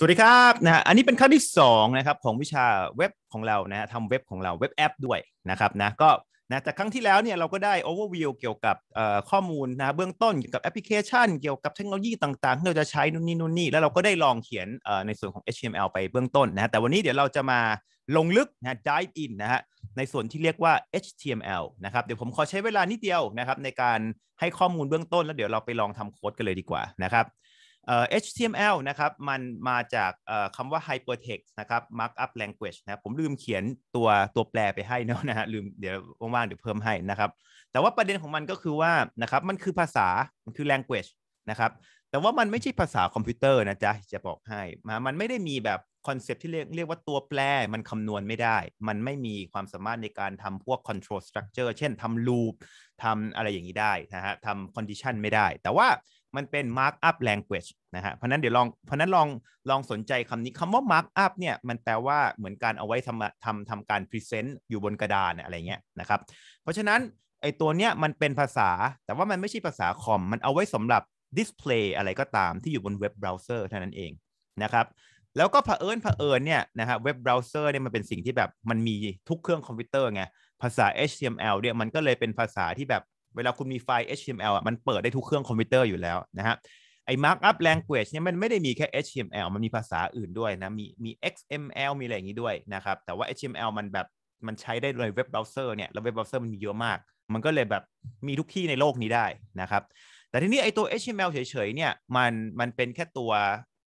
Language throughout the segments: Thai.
สวัสดีครับนะฮะอันนี้เป็นขั้นที่2นะครับของวิชาเว็บของเรานะทำเว็บของเราเว็บแอปด้วยนะครับนะก็นะแต่ครั้งที่แล้วเนี่ยเราก็ได้ overview เกี่ยวกับข้อมูลนะเบื้องต้นเกี่ยวกับแอปพลิเคชันเกี่ยวกับเทคโนโลยีต่างๆที่เราจะใช้นู่นนี่นู่นนี่แล้วเราก็ได้ลองเขียนในส่วนของ HTML ไปเบื้องต้นนะแต่วันนี้เดี๋ยวเราจะมาลงลึกนะ dive in นะฮะในส่วนที่เรียกว่า HTML นะครับ เดี๋ยวผมขอใช้เวลานิดเดียวนะครับในการให้ข้อมูลเบื้องต้น แล้วเดี๋ยวเราไปลองทำโค้ดกันเลยดีกว่านะครับ HTML นะครับมันมาจากคำว่า hypertext นะครับ markup language นะผมลืมเขียนตัวตัวแปลไปให้นะฮะลืมเดี๋ยวว่างๆ เดี๋ยวเพิ่มให้นะครับ แต่ว่าประเด็นของมันก็คือว่านะครับมันคือภาษา มันคือ language นะครับแต่ว่ามันไม่ใช่ภาษาคอมพิวเตอร์นะจ๊ะจะบอกให้มามันไม่ได้มีแบบคอนเซปที่เรียกเรียกว่าตัวแปรมันคำนวณไม่ได้ มันไม่มีความสามารถในการทำพวก control structure เช่นทำ loop ทำอะไรอย่างนี้ได้นะฮะทำ condition ไม่ได้ แต่ว่ามันเป็น markup language นะฮะเพราะนั้นเดี๋ยวลองเพราะนั้นลองลองสนใจคำนี้คำว่า markup เนี่ยมันแปลว่าเหมือนการเอาไว้ทำทำทำการพรีเซนต์อยู่บนกระดานอะไรเงี้ยนะครับเพราะฉะนั้นไอตัวเนี้ยมันเป็นภาษา แต่ว่ามันไม่ใช่ภาษาคอม มันเอาไว้สำหรับ display อะไรก็ตามที่อยู่บนเว็บเบราว์เซอร์เท่านั้นเองนะครับแล้วก็เผอิญเผอิญเนี่ยนะฮะเว็บเบราว์เซอร์เนี่ยมันเป็นสิ่งที่แบบมันมีทุกเครื่องคอมพิวเตอร์ไงภาษา HTML เนี่ยมันก็เลยเป็นภาษาที่แบบเวลาคุณมีไฟล์ HTML อ่ะ มันเปิดได้ทุกเครื่องคอมพิวเตอร์อยู่แล้วนะฮะ ไอ้ markup language เนี่ยมันไม่ได้มีแค่ HTML มันมีภาษาอื่นด้วยนะ มีมี XML มีอะไรอย่างนี้ด้วยนะครับ แต่ว่า HTML มันแบบ มันใช้ได้ในเว็บเบราว์เซอร์เนี่ยแล้วเว็บเบราว์เซอร์มันมีเยอะมาก มันก็เลยแบบมีทุกที่ในโลกนี้ได้นะครับ แต่ทีนี้ไอ้ตัว HTML เฉย ๆ เนี่ย มันมันเป็นแค่ตัว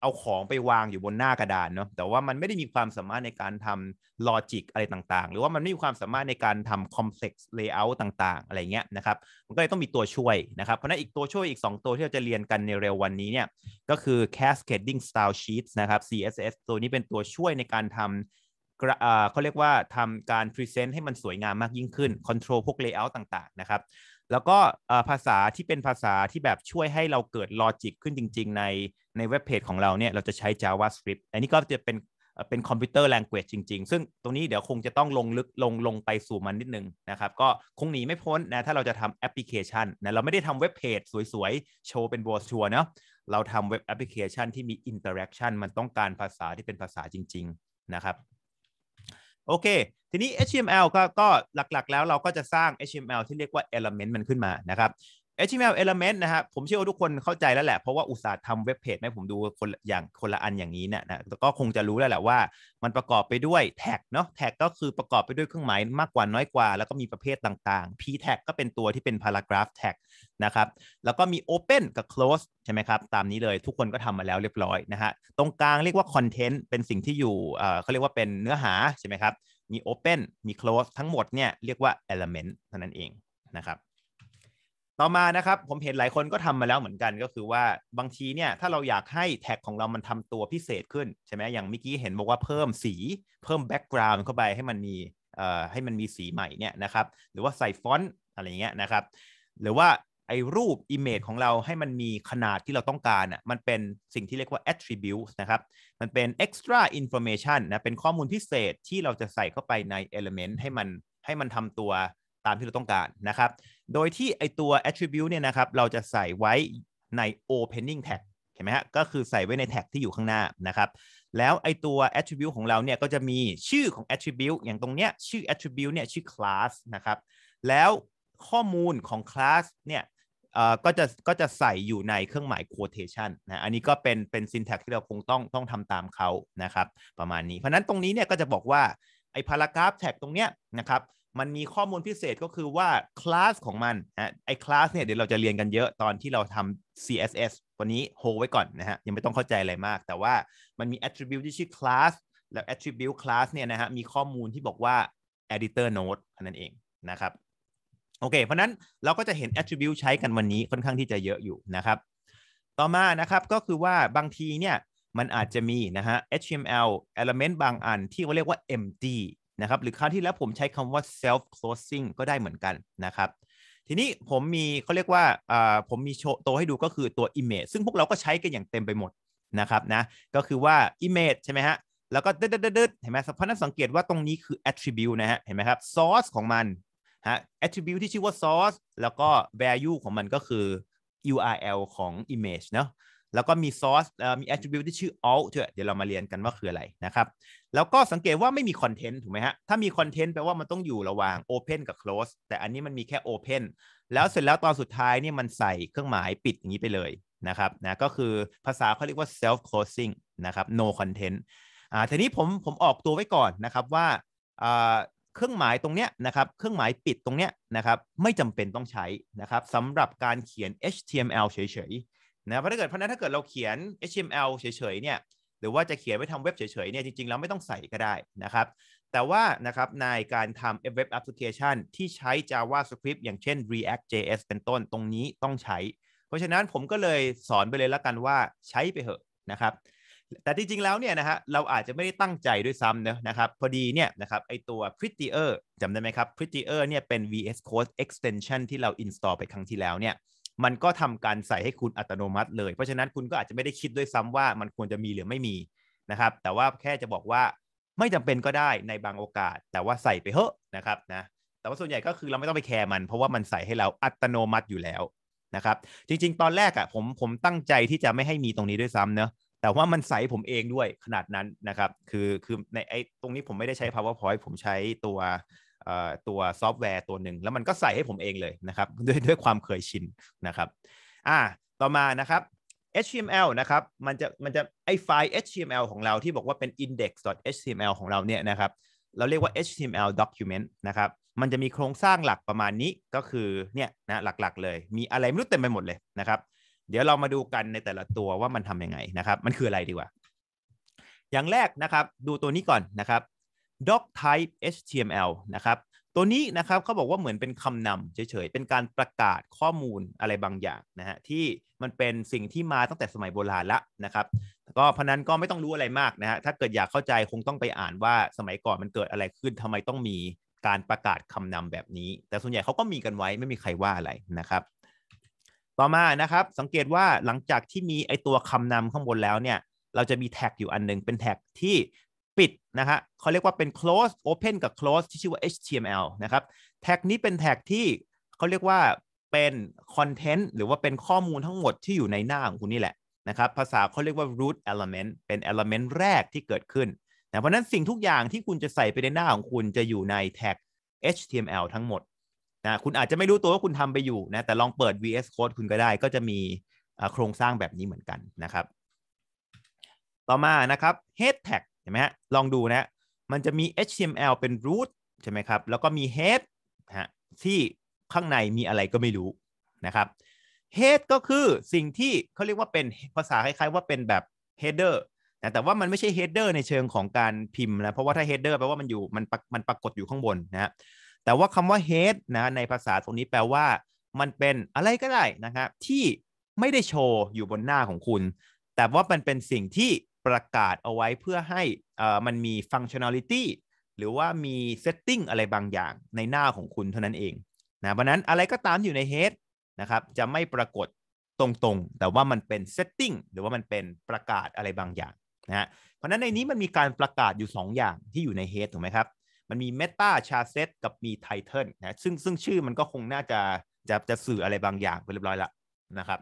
เอาของไปวางอยู่บนหน้ากระดานเนาะแต่ว่ามันไม่ได้มีความสามารถในการทำลอจิกอะไรต่างๆ หรือว่ามันไม่มีความสามารถในการทำคอมเพล็กซ์เลเยอร์ต่างๆอะไรเงี้ยนะครับมันก็เลยต้องมีตัวช่วยนะครับเพราะนั้นอีกตัวช่วยอีก 2 ตัวที่เราจะเรียนกันในเร็ววันนี้เนี่ยก็คือ cascading style sheets นะครับ CSS ตัวนี้เป็นตัวช่วยในการทำเขาเรียกว่าทำการพรีเซนต์ให้มันสวยงามมากยิ่งขึ้นคอนโทรลพวกเลเยอร์ต่างๆนะครับ แล้วก็ภาษาที่เป็นภาษาที่แบบช่วยให้เราเกิดลอจิกขึ้นจริง ๆ ในในเว็บเพจของเราเนี่ย เราจะใช้ JavaScript อันนี้ก็จะเป็นเป็นคอมพิวเตอร์แลงเกจจริงๆ ซึ่งตรงนี้เดี๋ยวคงจะต้องลงลึก ลงลงไปสู่มันนิดนึงนะครับ ก็คงหนีไม่พ้นนะ ถ้าเราจะทำแอปพลิเคชันนะเราไม่ได้ทำเว็บเพจสวยๆ โชว์เป็นบัวชัวเนาะเราทำเว็บแอปพลิเคชันที่มีอินเตอร์แอคชั่นมันต้องการภาษาที่เป็นภาษาจริงๆนะครับ โอเค ทีนี้ HTML ก็ก็หลักๆแล้วเราก็จะสร้าง HTML ที่เรียกว่า element มันขึ้นมานะครับ HTML element นะครับผมเชื่อว่าทุกคนเข้าใจแล้วแหละ เพราะว่าอุตสาห์ทำเว็บเพจให้ผมดูคนอย่างคนละอันอย่างนี้เนี่ยนะก็คงจะรู้แล้วแหละว่ามันประกอบไปด้วยแท็กเนาะแท็กก็คือประกอบไปด้วยเครื่องหมายมากกว่าน้อยกว่า แล้วก็มีประเภทต่างๆ p tag ก็เป็นตัวที่เป็น paragraph tag นะครับ แล้วก็มี open กับ close ใช่ไหมครับ ตามนี้เลยทุกคนก็ทำมาแล้วเรียบร้อยนะฮะตรงกลางเรียกว่า content เป็นสิ่งที่อยู่เขาเรียกว่าเป็นเนื้อหาใช่ไหมครับมี open มี close ทั้งหมดเนี่ยเรียกว่า element เท่านั้นเองนะครับต่อมานะครับผมเห็นหลายคนก็ทำมาแล้วเหมือนกันก็คือว่าบางทีเนี่ยถ้าเราอยากให้แท็กของเรามันทำตัวพิเศษขึ้นใช่ไหมอย่างเมื่อกี้เห็นบอกว่าเพิ่มสี เพิ่มแบ็กกราวน์เข้าไป ให้มันมีเอ่อให้มันมีสีใหม่เนี่ยนะครับหรือว่าใส่ฟอนต์อะไรเงี้ยนะครับหรือว่าไอ้รูป Image ของเราให้มันมีขนาดที่เราต้องการอ่ะมันเป็นสิ่งที่เรียกว่า attribute นะครับมันเป็น extra information นะเป็นข้อมูลพิเศษที่เราจะใส่เข้าไปใน element ให้มันให้มันทำตัวตามที่เราต้องการนะครับ โดยที่ไอตัว attribute เนี่ยนะครับ เราจะใส่ไว้ใน opening tag เห็นไหมฮะ ก็คือใส่ไว้ในแท็กที่อยู่ข้างหน้านะครับ แล้วไอตัว attribute ของเราเนี่ยก็จะมีชื่อของ attribute อย่างตรงเนี้ยชื่อ attribute เนี่ยชื่อ class นะครับ แล้วข้อมูลของ class เนี่ยก็จะก็จะใส่อยู่ในเครื่องหมาย quotation นะ อันนี้ก็เป็นเป็น syntax ที่เราคงต้องต้องทำตามเขานะครับ ประมาณนี้ เพราะนั้นตรงนี้เนี่ยก็จะบอกว่าไอ้ paragraph tag ตรงเนี้ยนะครับมันมีข้อมูลพิเศษก็คือว่าคลาสของมันนะไอ้คลาสเนี่ยเดี๋ยวเราจะเรียนกันเยอะตอนที่เราทำ CSS วันนี้โฮไว้ก่อนนะฮะยังไม่ต้องเข้าใจอะไรมาก แต่ว่ามันมี attribute ที่ชื่อ class แล้ว attribute class เนี่ยนะฮะมีข้อมูลที่บอกว่า editor node นั่นเองนะครับโอเคเพราะนั้นเราก็จะเห็น attribute ใช้กันวันนี้ค่อนข้างที่จะเยอะอยู่นะครับ ต่อมานะครับก็คือว่าบางทีเนี่ยมันอาจจะมีนะฮะ HTML element บางอัน ที่เขาเรียกว่า empty นะครับ หรือคราวที่แล้วผมใช้คำว่า self closing ก็ได้เหมือนกันนะครับ ทีนี้ผมมีเขาเรียกว่าผมมีโชว์ตัวให้ดูก็คือตัว image ซึ่งพวกเราก็ใช้กันอย่างเต็มไปหมดนะครับนะ ก็คือว่า image ใช่ไหมฮะแล้วก็เด็ดๆเห็นไหมพานักนสังเกตว่าตรงนี้คือ attribute นะฮะเห็นไหมครับ source ของมันฮะ attribute ที่ชื่อว่า source แล้วก็ value ของมันก็คือ URL ของ image เนาะแล้วก็มีซอสมี attribute ที่ชื่อ alt เถอะเดี๋ยวเรามาเรียนกันว่าคืออะไรนะครับ แล้วก็สังเกตว่าไม่มีคอนเทนต์ถูกไหมฮะ ถ้ามีคอนเทนต์แปลว่ามันต้องอยู่ระหว่าง open กับ close แต่อันนี้มันมีแค่ open แล้วเสร็จแล้วตอนสุดท้ายนี่มันใส่เครื่องหมายปิดอย่างนี้ไปเลยนะครับ นะก็คือภาษาเขาเรียกว่า self closing นะครับ no content อ่า ทีนี้ผมผมออกตัวไว้ก่อนนะครับว่าอ่าเครื่องหมายตรงเนี้ยนะครับ เครื่องหมายปิดตรงเนี้ยนะครับไม่จำเป็นต้องใช้นะครับสำหรับการเขียน HTML เฉยนะเพราะถ้าเกิดเพราะนั้นถ้าเกิดเราเขียน HTML เฉยๆ เนี่ยหรือว่าจะเขียนไว้ทำเว็บเฉยๆ เนี่ยจริงๆ แล้วไม่ต้องใส่ก็ได้นะครับแต่ว่านะครับในการทำเว็บแอปพลิเคชันที่ใช้ JavaScript อย่างเช่น React JS เป็นต้นตรงนี้ต้องใช้ เพราะฉะนั้นผมก็เลยสอนไปเลยละกันว่าใช้ไปเถอะนะครับแต่จริงๆ แล้วเนี่ยนะฮะเราอาจจะไม่ได้ตั้งใจด้วยซ้ำนะนะครับพอดีเนี่ยนะครับไอตัว Prettier จำได้ไหมครับ Prettier เนี่ยเป็น VS Code extension ที่เรา install ไปครั้งที่แล้วเนี่ยมันก็ทำการใส่ให้คุณอัตโนมัติเลย เพราะฉะนั้นคุณก็อาจจะไม่ได้คิดด้วยซ้ำว่ามันควรจะมีหรือไม่มีนะครับ แต่ว่าแค่จะบอกว่า ไม่จำเป็นก็ได้ในบางโอกาส แต่ว่าใส่ไปเถอะนะครับนะ แต่ว่าส่วนใหญ่ก็คือเราไม่ต้องไปแคร์มัน เพราะว่ามันใส่ให้เราอัตโนมัติอยู่แล้วนะครับ จริงๆ ตอนแรกอะ่ะผมผมตั้งใจที่จะไม่ให้มีตรงนี้ด้วยซ้ำเนะแต่ว่ามันใส่ผมเองด้วยขนาดนั้นนะครับ คือคือในไอ้ตรงนี้ผมไม่ได้ใช้ powerpoint ผมใช้ตัวตัวซอฟต์แวร์ตัวหนึ่งแล้วมันก็ใส่ให้ผมเองเลยนะครับ ด้วยด้วยความเคยชินนะครับอ่าต่อมานะครับ HTML นะครับ มันจะมันจะไอไฟล์ HTML ของเราที่บอกว่าเป็น index.html ของเราเนี่ยนะครับ เราเรียกว่า HTML document นะครับ มันจะมีโครงสร้างหลักประมาณนี้ก็คือเนี่ยนะหลักๆ เลย มีอะไรไม่รู้เต็มไปหมดเลยนะครับ เดี๋ยวเรามาดูกันในแต่ละตัวว่ามันทำยังไงนะครับ มันคืออะไรดีกว่า อย่างแรกนะครับ ดูตัวนี้ก่อนนะครับ doc type html นะครับตัวนี้นะครับเขาบอกว่าเหมือนเป็นคำนำเฉยๆ เป็นการประกาศข้อมูลอะไรบางอย่างนะฮะที่มันเป็นสิ่งที่มาตั้งแต่สมัยโบราณละนะครับก็พนั้นก็ไม่ต้องรู้อะไรมากนะฮะถ้าเกิดอยากเข้าใจคงต้องไปอ่านว่าสมัยก่อนมันเกิดอะไรขึ้นทำไมต้องมีการประกาศคำนำแบบนี้ แต่ส่วนใหญ่เขาก็มีกันไว้ไม่มีใครว่าอะไรนะครับ ต่อมานะครับสังเกตว่าหลังจากที่มีไอตัวคำนำข้างบนแล้วเนี่ยเราจะมีแท็กอยู่อันนึงเป็นแท็กที่ปิดนะฮะเขาเรียกว่าเป็น close open กับ close ที่ชื่อว่า HTML นะครับแท็กนี้เป็นแท็กที่เขาเรียกว่าเป็น คอนเทนต์หรือว่าเป็นข้อมูลทั้งหมดที่อยู่ในหน้าของคุณนี่แหละนะครับภาษาเขาเรียกว่า root element เป็น element แรกที่เกิดขึ้นนะเพราะนั้นสิ่งทุกอย่างที่คุณจะใส่ไปในหน้าของคุณจะอยู่ในแท็ก HTML ทั้งหมดนะคุณอาจจะไม่รู้ตัวว่าคุณทำไปอยู่นะแต่ลองเปิด VS Code คุณก็ได้ ก็จะมีโครงสร้างแบบนี้เหมือนกันนะครับต่อมานะครับ head tag เห็นไหมฮะลองดูนะมันจะมี HTML เป็น root ใช่ไหมครับ แล้วก็มี head ฮะที่ข้างในมีอะไรก็ไม่รู้นะครับ head ก็คือสิ่งที่เขาเรียกว่าเป็นภาษาคล้ายๆว่าเป็นแบบ header นะแต่ว่ามันไม่ใช่ header ในเชิงของการพิมพ์นะ เพราะว่าถ้า header แปลว่ามันอยู่มันมันปรากฏอยู่ข้างบนนะแต่ว่าคำว่า head นะในภาษาตรงนี้แปลว่ามันเป็นอะไรก็ได้นะครับที่ไม่ได้โชว์อยู่บนหน้าของคุณ แต่ว่ามันเป็นสิ่งที่ประกาศเอาไว้เพื่อให้มันมีฟังชั่นอลิตี้หรือว่ามีเซตติ้งอะไรบางอย่าง ในหน้าของคุณเท่านั้นเองนะเพราะนั้นอะไรก็ตามอยู่ในเฮดนะครับจะไม่ปรากฏตรงๆ แต่ว่ามันเป็นเซตติ้งหรือว่ามันเป็นประกาศอะไรบางอย่างนะเพราะนั้นในนี้มันมีการประกาศอยู่ 2 อย่างที่อยู่ในเฮดถูกไหมครับมันมี Meta c h a r s e t กับมี Title นะซึ่งซึ่งชื่อมันก็คงน่าจะจะจะสื่ออะไรบางอย่างไปเรียบร้อยละนะครับ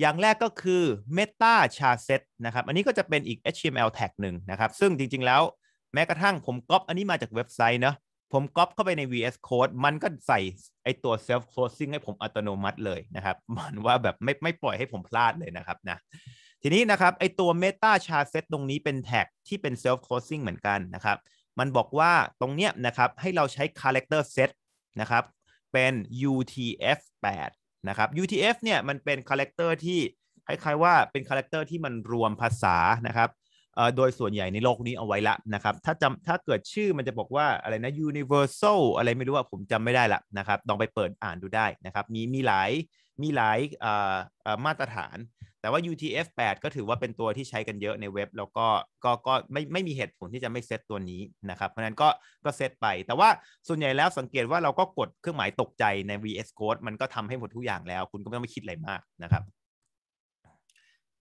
อย่างแรกก็คือ Meta Charset นะครับ อันนี้ก็จะเป็นอีก HTML tag หนึ่งนะครับ ซึ่งจริงๆ แล้วแม้กระทั่งผมก๊อปอันนี้มาจากเว็บไซต์เนาะ ผมก๊อปเข้าไปใน VS Code มันก็ใส่ไอตัว self closing ให้ผมอัตโนมัติเลยนะครับ มันว่าแบบไม่ไม่ปล่อยให้ผมพลาดเลยนะครับนะ ทีนี้นะครับไอตัว meta char set ตรงนี้เป็นแท็กที่เป็น self closing เหมือนกันนะครับ มันบอกว่าตรงเนี้ยนะครับให้เราใช้ character set นะครับเป็น UTF-8 นะครับ UTF เนี่ย มันเป็นคาแรคเตอร์ที่คล้ายๆว่าเป็นคาแรคเตอร์ที่มันรวมภาษานะครับโดยส่วนใหญ่ในโลกนี้เอาไว้ละนะครับ ถ้าจำถ้าเกิดชื่อมันจะบอกว่าอะไรนะ universal อะไรไม่รู้ว่าผมจำไม่ได้ละนะครับลองไปเปิดอ่านดูได้นะครับ มีมีหลายมีหลายมาตรฐาน แต่ว่า UTF-8 ก็ถือว่าเป็นตัวที่ใช้กันเยอะในเว็บ แล้วก็ก็ก็ไม่ไม่มีเหตุผลที่จะไม่เซตตัวนี้นะครับ เพราะนั้นก็ก็เซตไป แต่ว่าส่วนใหญ่แล้วสังเกตว่าเราก็กดเครื่องหมายตกใจใน VS Code มันก็ทำให้หมดทุกอย่างแล้ว คุณก็ไม่ต้องไปคิดอะไรมากนะครับ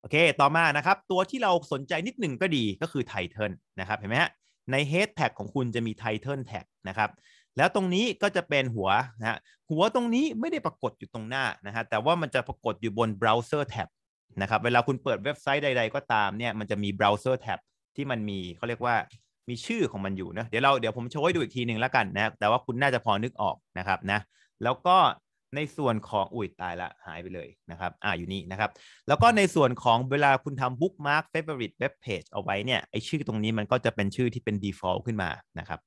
โอเค ต่อมา นะครับ ตัวที่เราสนใจนิดหนึ่งก็ดีก็คือไทเทนนะครับ เห็นไหมฮะ ในเฮดแท็กของคุณจะมีไทเทนแท็ก นะครับ แล้วตรงนี้ก็จะเป็นหัว นะฮะ หัวตรงนี้ไม่ได้ปรากฏอยู่ตรงหน้า นะฮะ แต่ว่ามันจะปรากฏอยู่บนเบราว์เซอร์แท็บ นะครับ เวลาคุณเปิดเว็บไซต์ใดๆก็ตาม เนี่ย มันจะมีเบราว์เซอร์แที่มันมี เขาเรียกว่ามีชื่อของมันอยู่นะเดี๋ยวเรา เดี๋ยวผมโชว์ให้ดูอีกทีหนึ่งแล้วกันนะแต่ว่าคุณน่าจะพอนึกออก นะครับ นะ แล้วก็ในส่วนของอุ้ยตายละหายไปเลยนะครับอ่าอยู่นี่นะครับ แล้วก็ในส่วนของเวลาคุณทำบุ๊กมาร์กเฟเวอริทเว็บเพจเอาไว้เนี่ยไอชื่อตรงนี้มันก็จะเป็นชื่อที่เป็น default ขึ้นมานะครับ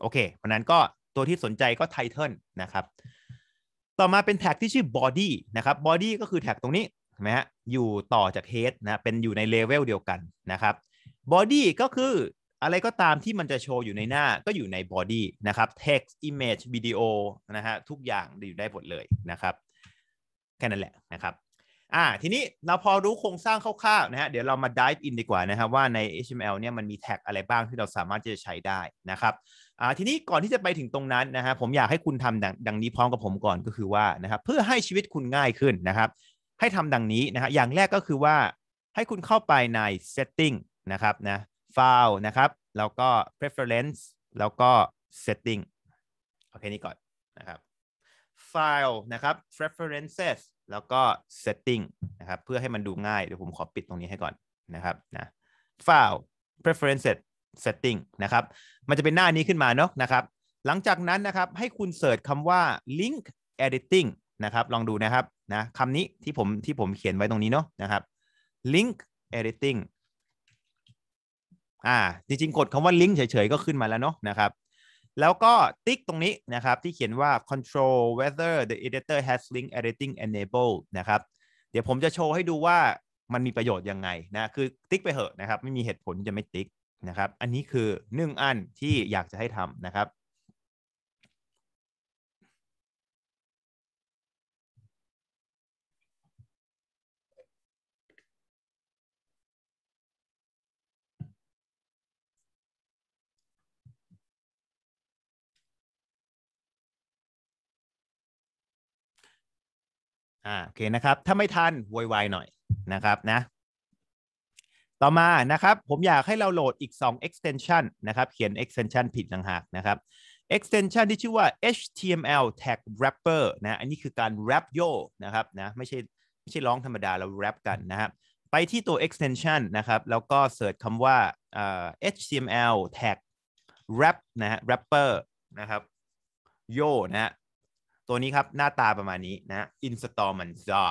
โอเค เพราะนั้นก็ตัวที่สนใจก็ทเทิลนะครับ ต่อมาเป็นแท็กที่ชื่อ body นะครับ body ก็คือแท็กตรงนี้เห็นไหมฮะอยู่ต่อจากเฮดนะเป็นอยู่ในเลเวลเดียวกันนะครับ body ก็คืออะไรก็ตามที่มันจะโชว์อยู่ในหน้าก็อยู่ในบอดี้นะครับ text image video นะฮะทุกอย่างอยู่ได้หมดเลยนะครับ แค่นั้นแหละนะครับอ่าทีนี้เราพอรู้โครงสร้างคร่าวๆนะฮะเดี๋ยวเรามา dive in ดีกว่านะครับ ว่าใน HTML เนี่ยมันมีแท็กอะไรบ้างที่เราสามารถจะใช้ได้นะครับอ่าทีนี้ก่อนที่จะไปถึงตรงนั้นนะฮะผมอยากให้คุณทำดดังนี้พร้อมกับผมก่อนก็คือว่านะครับ เพื่อให้ชีวิตคุณง่ายขึ้นนะครับ ให้ทำดังนี้นะฮะอย่างแรกก็คือว่าให้คุณเข้าไปใน setting นะครับนะ file นะครับ แล้วก็ preference แล้วก็ setting โอเค นี้ก่อนนะครับ file นะครับ preferences แล้วก็ setting นะครับ เพื่อให้มันดูง่าย เดี๋ยวผมขอปิดตรงนี้ให้ก่อนนะครับนะ file preferences setting นะครับ มันจะเป็นหน้านี้ขึ้นมาเนาะนะครับ หลังจากนั้นนะครับ ให้คุณเสิร์ชคำว่า link editing นะครับ ลองดูนะครับนะคำนี้ที่ผมที่ผมเขียนไว้ตรงนี้เนาะนะครับ link editing อ่าจริง ๆ กดคำว่าลิงก์เฉยๆ ก็ขึ้นมาแล้วเนาะนะครับ แล้วก็ติ๊กตรงนี้นะครับที่เขียนว่า control whether the editor has link editing enabled นะครับ เดี๋ยวผมจะโชว์ให้ดูว่ามันมีประโยชน์ยังไงนะ คือติ๊กไปเหอะนะครับ ไม่มีเหตุผลจะไม่ติ๊กนะครับ อันนี้คือหนึ่งอันที่อยากจะให้ทำนะครับอ่าโอเคนะครับ ถ้าไม่ทันวอยวายหน่อยนะครับนะ ต่อมานะครับผมอยากให้เราโหลดอีก2 extension นะครับ เขียน extension ผิดต่างหากนะครับ extension ที่ชื่อว่า HTML tag wrapper นะอันนี้คือการ wrap yo นะครับนะไม่ใช่ไม่ใช่ร้องธรรมดาเรา wrap กันนะครับ ไปที่ตัว extension นะครับ แล้วก็เสิร์ชคำว่า HTML tag wrap นะฮะ wrapper นะครับ yo นะฮะตัวนี้ครับ หน้าตาประมาณนี้นะ installment j r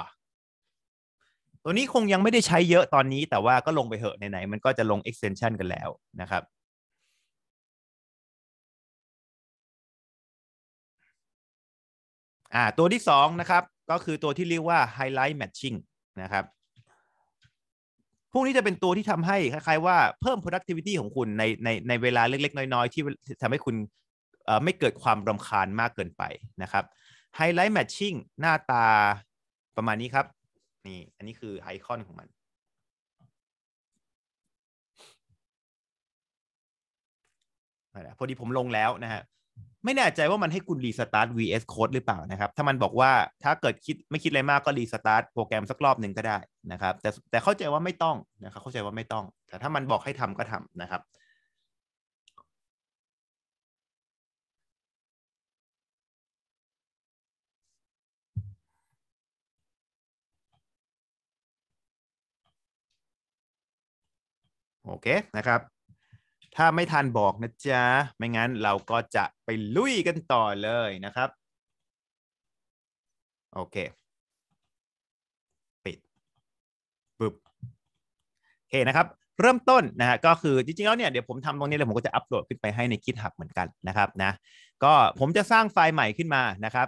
ตัวนี้คงยังไม่ได้ใช้เยอะตอนนี้ แต่ว่าก็ลงไปเหอะไหนๆมันก็จะลง extension กันแล้วนะครับอ่าตัวที่สองนะครับก็คือตัวที่เรียกว่า highlight matching นะครับ พวกนี้จะเป็นตัวที่ทำให้คล้ายๆว่าเพิ่ม productivity ของคุณในในในเวลาเล็กๆ น้อยๆ ที่ทำให้คุณไม่เกิดความรำคาญมากเกินไปนะครับไฮไลท์แมทชิ่งหน้าตา ประมาณนี้ครับ นี่ อันนี้คือ ไอคอนของมันพอดีผมลงแล้วนะฮะไม่แน่ใจว่ามันให้คุณรีสตาร์ท vs code หรือเปล่านะครับ ถ้ามันบอกว่าถ้าเกิดคิดไม่คิดอะไรมากก็รีสตาร์ทโปรแกรมสักรอบหนึ่งก็ได้นะครับ แต่แต่เข้าใจว่าไม่ต้องนะครับเข้าใจว่าไม่ต้อง แต่ถ้ามันบอกให้ทำก็ทำนะครับโอเคนะครับ ถ้าไม่ทันบอกนะจ๊ะ ไม่งั้นเราก็จะไปลุยกันต่อเลยนะครับ โอเค ปิด ปึ๊บโอเคนะครับ เริ่มต้นนะฮะ ก็คือจริงๆแล้วเนี่ย เดี๋ยวผมทำตรงนี้เลยผมก็จะอัปโหลดขึ้นไปให้ใน GitHub เหมือนกันนะครับนะ ก็ผมจะสร้างไฟล์ใหม่ขึ้นมานะครับ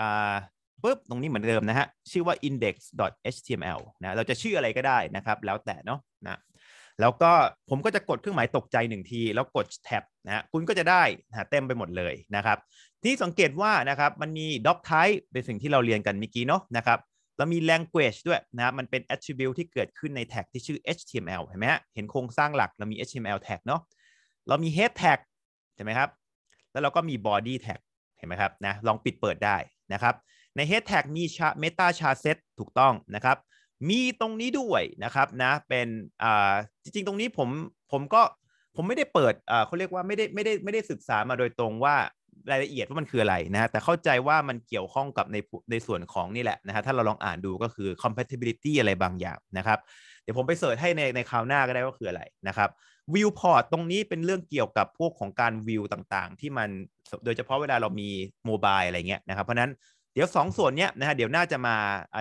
อ่าปุ๊บ ตรงนี้เหมือนเดิมนะฮะ ชื่อว่า index.html นะ เราจะชื่ออะไรก็ได้นะครับ แล้วแต่เนาะแล้วก็ผมก็จะกดเครื่องหมายตกใจหนึ่งที แล้วกดแท็บนะคุณก็จะได้นะเต็มไปหมดเลยนะครับ ที่สังเกตว่านะครับมันมี doc type เป็นสิ่งที่เราเรียนกันเมื่อกี้เนาะนะครับ แล้วมี language ด้วยนะมันเป็น attribute ที่เกิดขึ้นในแท็กที่ชื่อ html เห็นไหมฮะเห็นโครงสร้างหลัก เรามี html tag เนาะเรามี head tag ใช่ไหมครับ แล้วเราก็มี body tag เห็นไหมครับนะลองปิดเปิดได้นะครับ ใน head tag มี meta char set ถูกต้องนะครับมีตรงนี้ด้วยนะครับนะเป็นอ่าจริงๆตรงนี้ผมผมก็ผมไม่ได้เปิดอ่าเขาเรียกว่าไม่ได้ไม่ได้ไม่ได้ศึกษามาโดยตรงว่ารายละเอียดว่ามันคืออะไรนะแต่เข้าใจว่ามันเกี่ยวข้องกับในในส่วนของนี่แหละนะฮะถ้าเราลองอ่านดูก็คือ compatibility อะไรบางอย่าง นะครับ เดี๋ยวผมไปเสิร์ชให้ในในคราวหน้าก็ได้ว่าคืออะไรนะครับ viewport ตรงนี้เป็นเรื่องเกี่ยวกับพวกของการวิวต่างๆที่มันโดยเฉพาะเวลาเรามีโมบายอะไรเงี้ยนะครับเพราะนั้นเดี๋ยว2ส่วนเนี้ยนะฮะเดี๋ยว น่า จะ มา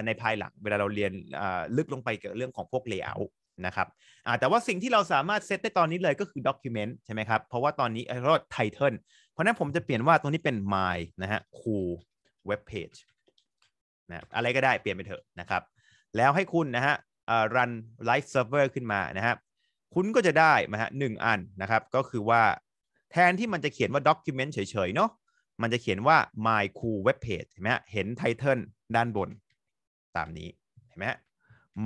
ในภายหลัง เวลาเราเรียนลึก ลง ไปเกี่ยวเรื่องของพวก layout นะ ครับ แต่ว่าสิ่งที่เราสามารถเซตได้ตอนนี้เลยก็คือ document ใช่ไหมครับ เพราะว่าตอน นี้เรา title เพราะนั้นผมจะเปลี่ยนว่าตรงนี้เป็น my นะฮะ cool web page นะอะไร ก็ได้เปลี่ยนไปเถอะนะ ครับ แล้วให้คุณนะฮะ run live server ขึ้นมานะฮะคุณก็จะได้นะฮะหนึ่งอันนะครับก็คือว่าแทนที่มันจะเขียนว่า document เฉยๆ เนาะมันจะเขียนว่า my cool web page เห็นไหมเห็นไทเทลด้านบนตามนี้ เห็นไหม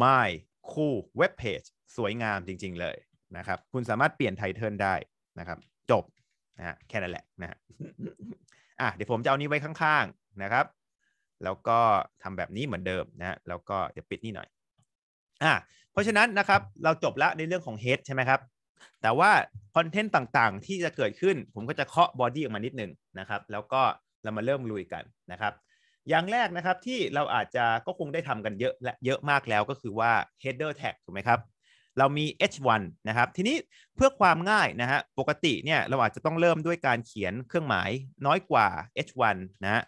my cool web page สวยงามจริง ๆ เลยนะครับ คุณสามารถเปลี่ยนไทเทลได้นะครับ จบนะแค่นั้นแหละนะอ่ะเดี๋ยวผมจะเอานี้ไว้ข้างๆ นะครับ แล้วก็ทำแบบนี้เหมือนเดิมนะแล้วก็เดี๋ยวปิดนี่หน่อย อ่ะ เพราะฉะนั้นนะครับ เราจบแล้วในเรื่องของ head ใช่ไหมครับแต่ว่าคอนเทนต์ต่างๆที่จะเกิดขึ้นผมก็จะเคาะบอดี้ออกมานิดนึงนะครับ แล้วก็เรามาเริ่มลุยกันนะครับอย่างแรกนะครับที่เราอาจจะก็คงได้ทำกันเยอะและเยอะมากแล้วก็คือว่า header tag ถูกไหมครับเรามี h1 นะครับ ทีนี้เพื่อความง่ายนะฮะปกติเนี่ยเราอาจจะต้องเริ่มด้วยการเขียนเครื่องหมายน้อยกว่า h1 นะฮะ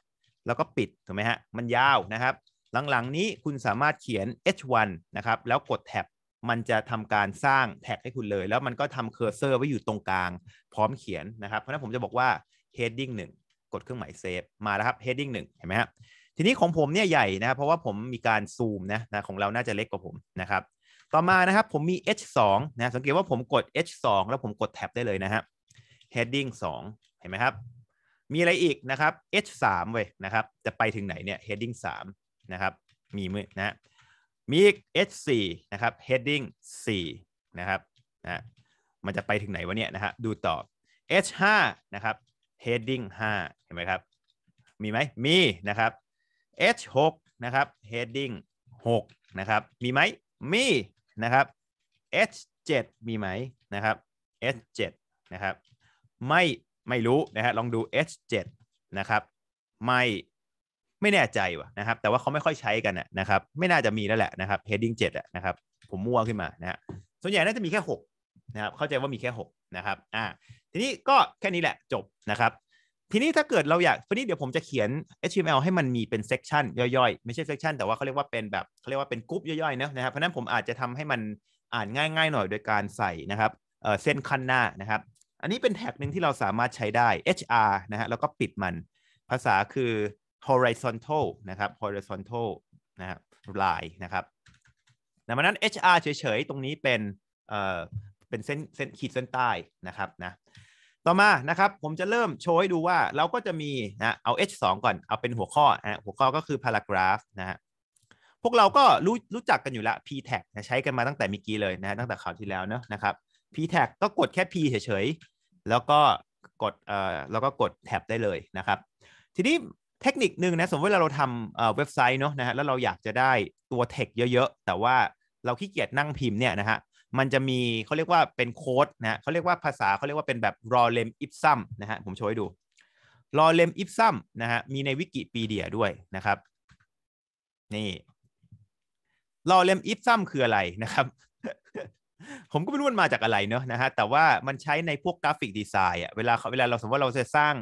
แล้วก็ปิดถูกไหมฮะมันยาวนะครับ หลังๆนี้คุณสามารถเขียน h1 นะครับแล้วกดแท็บมันจะทำการสร้างแท็กให้คุณเลย แล้วมันก็ทำเคอร์เซอร์ไว้อยู่ตรงกลาง พร้อมเขียนนะครับเพราะนั้นผมจะบอกว่า heading 1 กดเครื่องหมายเซฟมาแล้วครับ heading 1เห็นไหมครับทีนี้ของผมเนี่ยใหญ่นะครับ เพราะว่าผมมีการซูมนะนะของเราน่าจะเล็กกว่าผมนะครับ ต่อมานะครับผมมี h2 นะสังเกตว่าผมกด h2 แล้วผมกดแท็บได้เลยนะครับ heading 2 เห็นไหมครับ มีอะไรอีกนะครับ h3 เว้ยนะครับ จะไปถึงไหนเนี่ย heading 3 นะครับ มีมือนะมีอีก H4 นะครับ heading 4นะครับนะมันจะไปถึงไหนวะเนี่ยนะฮะดูต่อ H5 นะครับ heading 5เห็นไหมครับ มีไหมมี นะครับ H6 นะครับ heading 6นะครับ มีไหมมี นะครับ H7 มีไหมนะครับ H7 นะครับ ไม่ ไม่รู้นะฮะ ลองดู H7 นะครับ ไม่ไม่แน่ใจว่ะนะครับแต่ว่าเขาไม่ค่อยใช้กันนะครับไม่น่าจะมีแล้วแหละนะครับ heading 7อ่ะนะครับผมมั่วขึ้นมานะฮะส่วนใหญ่น่าจะมีแค่6นะครับเข้าใจว่ามีแค่6นะครับอ่าทีนี้ก็แค่นี้แหละจบนะครับทีนี้ถ้าเกิดเราอยากทีนี้ เดี๋ยวผมจะเขียน HTML ให้มันมีเป็น section ย่อยๆ ไม่ใช่ section แต่ว่าเขาเรียกว่าเป็นแบบเขาเรียกว่าเป็นกรุ๊ปย่อยๆนะนะครับ เพราะนั้นผมอาจจะทำให้มันอ่านง่ายๆ หน่อยโดยการใส่นะครับเส้นขั้นหน้านะครับ อันนี้เป็นแท็กหนึ่งที่เราสามารถใช้ได้ HR นะฮะแล้วก็ปิดมันภาษาคือ horizontal นะครับ horizontal นะครับ line นะครับ ดังนั้น HR เฉย ๆ ตรงนี้เป็น เอ่อ เป็นเส้น เส้นขีดเส้นใต้นะครับนะ ต่อมา นะครับ ผมจะเริ่ม โชว์ให้ดูว่าเราก็จะมีนะ เอา H2 ก่อน เอาเป็นหัวข้อนะหัวข้อก็คือ paragraph นะฮะ พวกเราก็รู้ รู้จักกันอยู่ละ p tag นะใช้กันมาตั้งแต่มิกี้เลยนะตั้งแต่ข่าวที่แล้วเนอะนะครับ p tag ก็กดแค่ p เฉย ๆ แล้วก็กด เอ่อ แล้วก็กดแท็บได้เลยนะครับ ทีนี้เทคนิคนึงนะสมมติเวลาเราทำเว็บไซต์เนาะนะฮะแล้วเราอยากจะได้ตัวเทคเยอะ ๆ แต่ว่าเราขี้เกียจนั่งพิมพ์เนี่ยนะฮะมันจะมีเขาเรียกว่าเป็นโค้ดนะเขาเรียกว่าภาษาเขาเรียกว่าเป็นแบบ raw lem ipsum นะฮะผมโชว์ให้ดู raw lem ipsum นะฮะมีในวิกิพีเดียด้วยนะครับนี่ raw lem ipsum คืออะไรนะครับ ผมก็ไม่รู้มันมาจากอะไรเนอะนะฮะแต่ว่ามันใช้ในพวกกราฟิกดีไซน์อะเวลาเวลาเราสมมติว่าเราจะสร้าง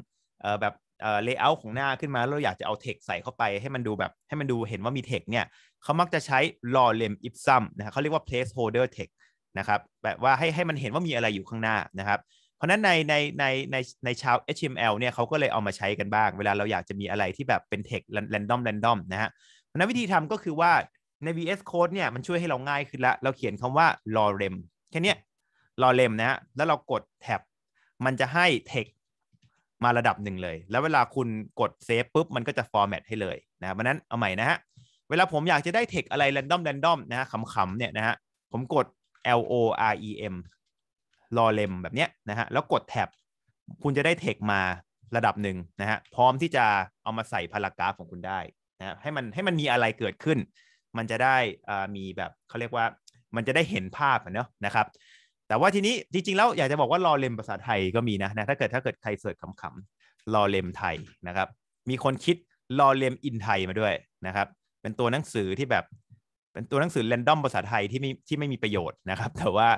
แบบเลเยอร์ของหน้าขึ้นมาเราอยากจะเอาเทคใส่เข้าไปให้มันดูแบบให้มันดูเห็นว่ามีเทคเนี่ยเขามักจะใช้ lorem ipsum นะครับเขาเรียกว่า placeholder text นะครับแบบว่าให้ให้มันเห็นว่ามีอะไรอยู่ข้างหน้านะครับเพราะนั้นในในในในในชาว HTML เนี่ยเขาก็เลยเอามาใช้กันบ้าง เวลาเราอยากจะมีอะไรที่แบบเป็น text random random นะฮะเพราะนั้นวิธีทำก็คือว่าใน VS Code เนี่ยมันช่วยให้เราง่ายขึ้นละเราเขียนคำว่า lorem แค่นี้ lorem นะฮะแล้วเรากดแท็บมันจะให้ text มาระดับหนึ่งเลย แล้วเวลาคุณกดเซฟปุ๊บ มันก็จะฟอร์แมตให้เลยนะครับวันนั้นเอาใหม่นะฮะ เวลาผมอยากจะได้เทคอะไรแรนดอมแรนดอมนะฮะขำๆ เนี่ยนะฮะ ผมกด L O R E M รอเลมแบบเนี้ยนะฮะ แล้วกดแท็บ คุณจะได้เทคมาระดับหนึ่งนะฮะ พร้อมที่จะเอามาใส่พารากราฟของคุณได้นะ ให้มันให้มันมีอะไรเกิดขึ้น มันจะได้มีแบบเขาเรียกว่ามันจะได้เห็นภาพเนาะนะครับแต่ว่าทีนี้จริงๆแล้วอยากจะบอกว่าลอเลมภาษาไทยก็มีนะนะถ้าเกิดถ้าเกิดใครเสิร์ชขำๆลอเลมไทยนะครับ มีคนคิดลอเลมอินไทยมาด้วยนะครับ เป็นตัวหนังสือที่แบบเป็นตัวหนังสือเรนดอมภาษาไทยที่ไม่ที่ไม่มีประโยชน์นะครับ แต่ว่า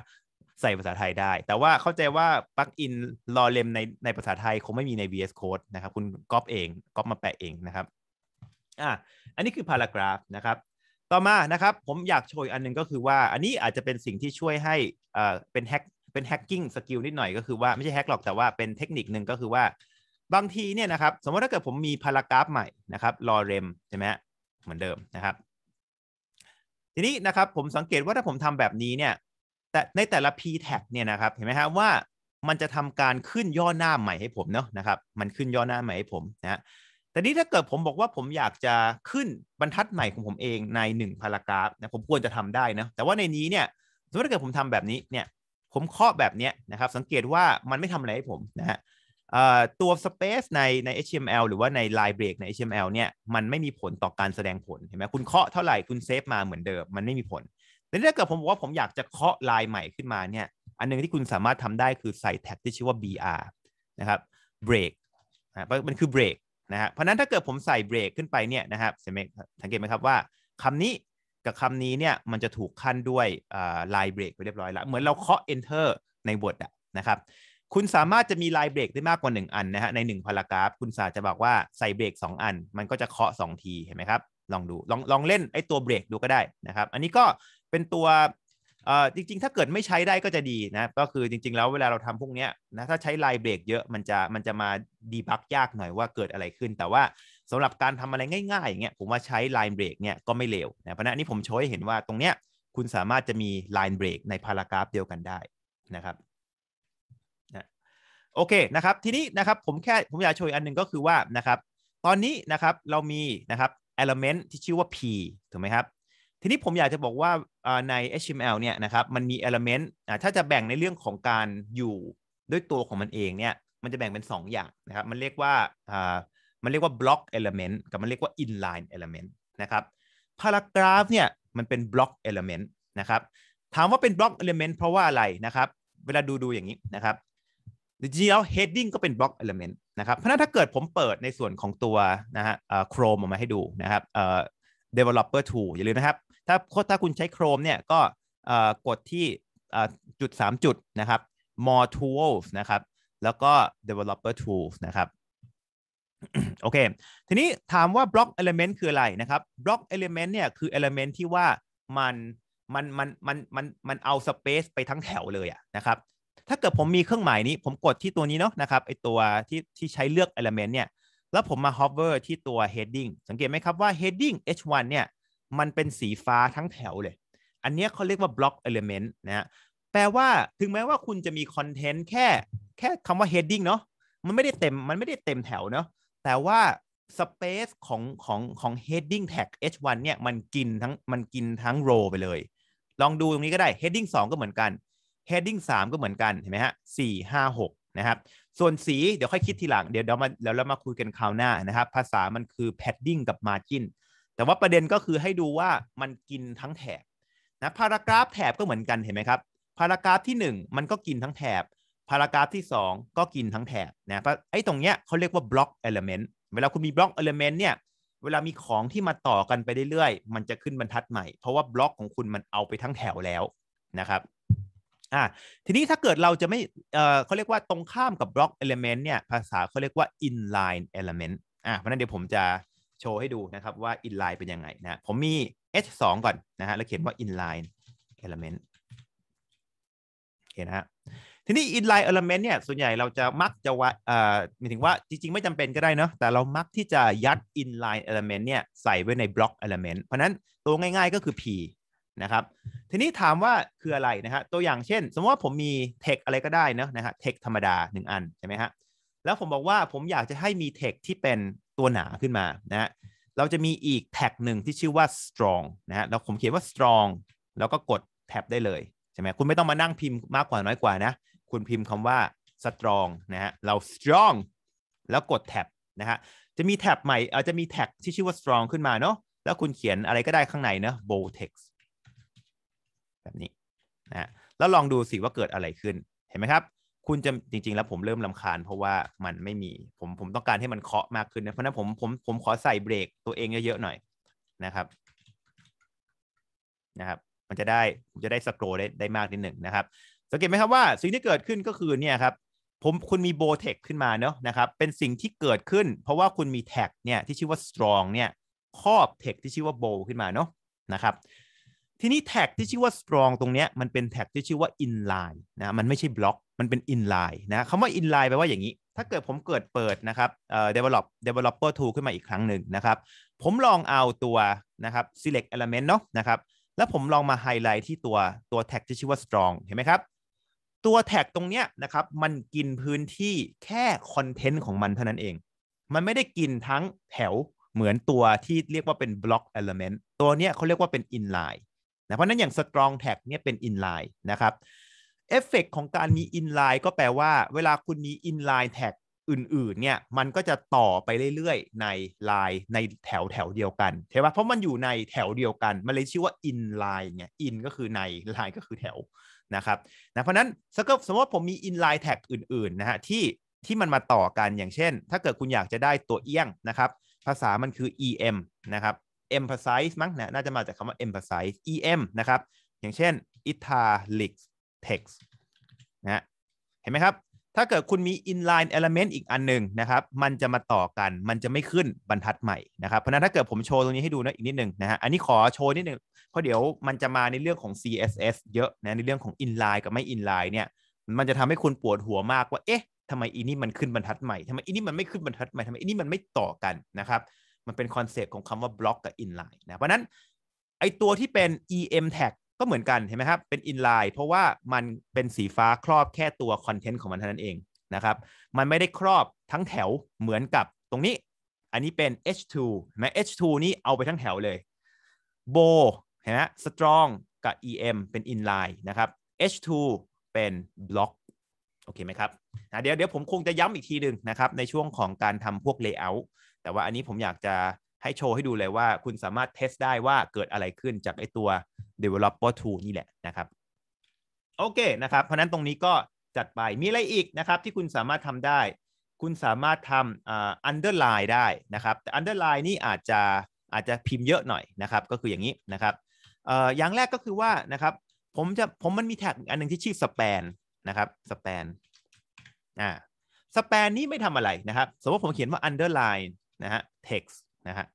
ใส่ภาษาไทยได้ แต่ว่าเข้าใจว่าปลั๊กอินลอเลมในในภาษาไทยคงไม่มีใน VS Code นะครับ คุณก๊อปเองก๊อปมาแปะเองนะครับอ่ะอันนี้คือพารากราฟนะครับต่อมานะครับผมอยากโชว์อันนึงก็คือว่าอันนี้อาจจะเป็นสิ่งที่ช่วยให้อ่าเป็นแฮกเป็นแฮกกิ้งสกิลนิดหน่อยก็คือว่าไม่ใช่แฮกหรอก แต่ว่าเป็นเทคนิคนึงก็คือว่าบางทีเนี่ยนะครับสมมติถ้าเกิดผมมีพารากราฟใหม่นะครับรอเรมใช่ไหมเหมือนเดิมนะครับ ทีนี้นะครับผมสังเกตว่าถ้าผมทำแบบนี้เนี่ยแต่ในแต่ละ p tag เนี่ยนะครับ เห็นไหมฮะว่ามันจะทำการขึ้นย่อหน้าใหม่ให้ผมเนาะนะครับมันขึ้นย่อหน้าใหม่ให้ผมนะแต่นี้ถ้าเกิดผมบอกว่าผมอยากจะขึ้นบรรทัดใหม่ของผมเองในหนึ่งพารากราฟนะผมควรจะทำได้นะแต่ว่าในนี้เนี่ย สมมติถ้าเกิดผมทำแบบนี้เนี่ยผมเคาะแบบนี้นะครับ สังเกตว่ามันไม่ทำอะไรให้ผมนะฮะตัว Space ในใน HTML หรือว่าใน Line Break ใน HTML เนี่ย มันไม่มีผลต่อการแสดงผลเห็นไหมคุณเคาะเท่าไหร่คุณเซฟมาเหมือนเดิม มันไม่มีผล แต่ถ้าเกิดผมบอกว่าผมอยากจะเคาะลายใหม่ขึ้นมาเนี่ยอันนึงที่คุณสามารถทำได้คือใส่แท็กที่ชื่อว่า BR นะครับ break นะมันคือ break นะฮะเพราะนั้นถ้าเกิดผมใส่เบรกขึ้นไปเนี่ยนะครับสังเกตไหมครับว่าคำนี้กับคำนี้เนี่ยมันจะถูกขั้นด้วยลายเบรกไปเรียบร้อยแล้วเหมือนเราเคาะ enter ในบทอะนะครับคุณสามารถจะมีลายเบรกได้มากกว่า 1 อันนะฮะใน 1พารากราฟ คุณสาจะบอกว่าใส่เบรก2 อัน มันก็จะเคาะ 2 ที เห็นไหมครับ ลองดูลองลองเล่นไอ้ตัวเบรกดูก็ได้นะครับอันนี้ก็เป็นตัวเอ่อจริงๆ ถ้าเกิดไม่ใช้ได้ก็จะดีนะก็คือจริง ๆ แล้วเวลาเราทำพวกเนี้ยนะ ถ้าใช้ไลน์เบรกเยอะมันจะมันจะมาดีบักยากหน่อยว่าเกิดอะไรขึ้น แต่ว่าสำหรับการทำอะไรง่ายๆอย่างเงี้ยผมว่าใช้ไลน์เบรกเนี่ยก็ไม่เลวนะเพราะนั้นนี่ผมโชว์ให้เห็นว่าตรงเนี้ยคุณสามารถจะมีไลน์เบรกในพารากราฟเดียวกันได้นะครับนะโอเคนะครับทีนี้นะครับผมแค่ผมอยากโชว์อันหนึ่งก็คือว่านะครับ ตอนนี้นะครับเรามีนะครับ element ที่ชื่อว่า p ถูกไหมครับทีนี้ผมอยากจะบอกว่าใน HTML เนี่ยนะครับมันมี element ถ้าจะแบ่งในเรื่องของการอยู่ด้วยตัวของมันเองเนี่ยมันจะแบ่งเป็น 2 อย่างนะครับมันเรียกว่ามันเรียกว่า block element กับมันเรียกว่า inline element นะครับ paragraph เนี่ยมันเป็น block element นะครับ ถามว่าเป็น block element เพราะว่าอะไรนะครับ เวลาดูดูอย่างนี้นะครับจริงๆแล้ว heading ก็เป็น block element นะครับเพราะนั้นถ้าเกิดผมเปิดในส่วนของตัวนะฮะ Chrome ออกมาให้ดูนะครับ developer tool อย่าลืมนะครับถ้าถ้าคุณใช้โครมเนี่ยก็กดที่จุด 3 จุดนะครับ more tools นะครับ แล้วก็ developer tools นะครับ โอเคทีนี้ถามว่า block element คืออะไรนะครับ block element เนี่ยคือ element ที่ว่ามันมันมันมันมันมันเอา space ไปทั้งแถวเลยอะนะครับ ถ้าเกิดผมมีเครื่องหมายนี้ผมกดที่ตัวนี้เนาะนะครับไอตัวที่ที่ใช้เลือก element เนี่ย แล้วผมมา hover ที่ตัว heading สังเกตไหมครับ ว่า heading h1 เนี่ยมันเป็นสีฟ้าทั้งแถวเลย อันนี้เขาเรียกว่า block element นะฮะ แปลว่า ถึงแม้ว่าคุณจะมี คอนเทนต์ แค่แค่คำว่า heading เนาะมันไม่ได้เต็ม มัน ไม่ได้เต็มแถว เนาะแต่ว่าสเปซของของของ heading tag h1 เนี่ย มันกินทั้ง มัน กิน ทั้ง row ไปเลย ลองดูตรงนี้ก็ได้ heading 2 ก็เหมือนกัน heading 3 ก็เหมือนกันเห็นไหมฮะสี่ห้าหกนะครับ ส่วนสี เดี๋ยวค่อยคิดทีหลัง เดี๋ยวเรามาเล้วเรามาคุยกันคราวหน้านะครับ ภาษามันคือ padding กับ margin แต่ว่าประเด็นก็คือให้ดูว่ามันกินทั้งแถบนะพารากราฟแถบก็เหมือนกันเห็นไหมครับ พารากราฟที่ 1 มันก็กินทั้งแถบพารากราฟที่ 2 ก็กินทั้งแถบนะไอ้ตรงเนี้ยเขาเรียกว่าบล็อกเอลเมนต์เวลาคุณมีบล็อกเอลเมนต์เนี่ย เวลามีของที่มาต่อกันไปเรื่อยๆ มันจะขึ้นบรรทัดใหม่ เพราะว่าบล็อกของคุณมันเอาไปทั้งแถวแล้วนะครับ อ่าทีนี้ถ้าเกิดเราจะไม่ เออเขาเรียกว่าตรงข้ามกับบล็อกเอลเมนต์เนี่ย ภาษาเขาเรียกว่าอินไลน์เอลเมนต์อ่าเพราะนั้นเดี๋ยวผมจะโชว์ให้ดูนะครับว่า inline เป็นยังไงนะผมมี h 2ก่อนนะฮะแล้วเขียนว่า inline element เข็คนะฮะทีนี้ inline element เนี่ยส่วนใหญ่เราจะมัก จะว่าเอ่อหมายถึงว่าจริง ๆ ไม่จำเป็นก็ได้เนาะแต่เรามักที่จะยัด inline element เนี่ยใส่ไว้ใน block element เพราะนั้นตัวง่ายๆก็คือ p นะครับ ทีนี้ถามว่าคืออะไรนะฮะตัวอย่างเช่นสมมติว่าผมมี text อะไรก็ได้นะนะฮะ text ธรรมดา 1 อัน ใช่ไหมฮะแล้วผมบอกว่าผมอยากจะให้มี text ที่เป็นตัวหนาขึ้นมานะเราจะมีอีกแท็กหนึ่งที่ชื่อว่า strong นะฮะ เราผมเขียนว่า strong แล้วก็กดแท็บได้เลย ใช่ไหมคุณไม่ต้องมานั่งพิมพ์มากกว่าน้อยกว่านะ คุณพิมพ์คำว่า strong นะฮะ เรา strong แล้วกดแท็บนะฮะ จะมีแท็บใหม่อาจะมีแท็กที่ชื่อว่า strong ขึ้นมาเนาะ แล้วคุณเขียนอะไรก็ได้ข้างในนะ bold text แบบนี้ นะฮะแล้วลองดูสิว่าเกิดอะไรขึ้น เห็นไหมครับคุณจะจริงๆ แล้วผมเริ่มลำคาญ เพราะว่ามันไม่มี ผมผมต้องการให้มันเคาะมากขึ้นนะเพราะนั้นผมผมผมขอใส่เบรกตัวเองเยอะๆหน่อยนะครับนะครับมันจะได้ผมจะได้สโครได้ได้มากนิดหนึ่งนะครับสังเกตไหมครับว่าสิ่งที่เกิดขึ้นก็คือเนี่ยครับผมคุณมีโบเทคขึ้นมาเนาะนะครับเป็นสิ่งที่เกิดขึ้น เพราะว่าคุณมีแท็กเนี่ยที่ชื่อว่าสตรองเนี่ยครอบเทคที่ชื่อว่าโบขึ้นมาเนาะนะครับทีนี้แท็กที่ชื่อว่า strong ตรงเนี้ยมันเป็นแท็กที่ชื่อว่า inline นะ มันไม่ใช่บล็อกมันเป็น inline นะคำว่า inline แปลว่าอย่างนี้ ถ้าเกิดผมเกิดเปิดนะครับ develop developer tool ขึ้นมาอีกครั้งหนึ่งนะครับ ผมลองเอาตัวนะครับ select element เนาะนะครับ แล้วผมลองมาไฮไลท์ที่ตัวตัวแท็กที่ชื่อว่า strong เห็นไหมครับ ตัวแท็กตรงเนี้ยนะครับ มันกินพื้นที่แค่คอนเทนต์ของมัน เท่านั้นเอง มันไม่ได้กินทั้งแถวเหมือนตัวที่เรียกว่าเป็น block element ตัวเนี้ยเขาเรียกว่าเป็น inline นะเพราะนั้นอย่าง strong tag เนี่ยเป็น inline นะครับเอฟเฟกของการมี inline ก็แปลว่าเวลาคุณมี inline tag อื่นๆ เนี่ยมันก็จะต่อไปเรื่อยๆ ในลายในแถวแถวเดียวกันใช่ไหมเพราะมันอยู่ในแถวเดียวกัน มันเลยชื่อว่า in line เนี่ย in ก็คือในลายก็คือแถวนะครับนะเพราะนั้น สมมติผมมี in line tag อื่นๆ นะฮะที่ที่มันมาต่อกันอย่างเช่น ถ้าเกิดคุณอยากจะได้ตัวเอี้ยงนะครับ ภาษามันคือ em นะครับ emphasize มั้งนะน่าจะมาจากคำว่า emphasize em นะครับ อย่างเช่น italic text นะเห็นไหมครับ ถ้าเกิดคุณมี inline element อีกอันหนึ่งนะครับ มันจะมาต่อกัน มันจะไม่ขึ้นบรรทัดใหม่นะครับ เพราะนั้นถ้าเกิดผมโชว์ตรงนี้ให้ดูนะอีกนิดหนึ่งนะฮะ อันนี้ขอโชว์นิดหนึ่งเพราะเดี๋ยวมันจะมาในเรื่องของ css เยอะนะ ในเรื่องของ inline กับไม่ inline เนี่ย มันจะทำให้คุณปวดหัวมากว่า เอ๊ะทำไมอีนี่มันขึ้นบรรทัดใหม่ทำไมอีนี่มันไม่ขึ้นบรรทัดใหม่ทำไมอีนี่มันไม่ต่อกันนะครับมันเป็นคอนเซปต์ของคำว่าบล็อกกับอินไลน์นะเพราะนั้น ไอตัวที่เป็น EM tag ก็เหมือนกันเห็นไหมครับเป็นอินไลน์เพราะว่ามันเป็นสีฟ้าครอบแค่ตัวคอนเทนต์ของมันเท่านั้นเองนะครับมันไม่ได้ครอบทั้งแถวเหมือนกับตรงนี้ อันนี้เป็น H2 เห็นไหม H2 นี้เอาไปทั้งแถวเลยโบเห็นไหมสตรองกับ EM เป็นอินไลน์นะครับ H2 เป็นบล็อกโอเคไหมครับนะเดี๋ยวเดี๋ยวผมคงจะย้ำอีกทีหนึ่งนะครับในช่วงของการทำพวกเลเยอร์แต่ว่าอันนี้ผมอยากจะให้โชว์ให้ดูเลยว่าคุณสามารถเทสได้ว่าเกิดอะไรขึ้นจากไอตัว developer tool นี่แหละนะครับ โอเคนะครับเพราะนั้นตรงนี้ก็จัดไป มีอะไรอีกนะครับที่คุณสามารถทำได้ คุณสามารถทำ underline ได้นะครับแต่ underline นี่อาจจะอาจจะพิมพ์เยอะหน่อยนะครับก็คืออย่างนี้นะครับอย่างแรกก็คือว่านะครับผมจะผมมันมีแท็กอันนึงที่ชื่อ span นะครับสแปนอ่าสแปนนี้ไม่ทำอะไรนะครับ สมมติผมเขียนว่า underline นะฮะ text นะฮะ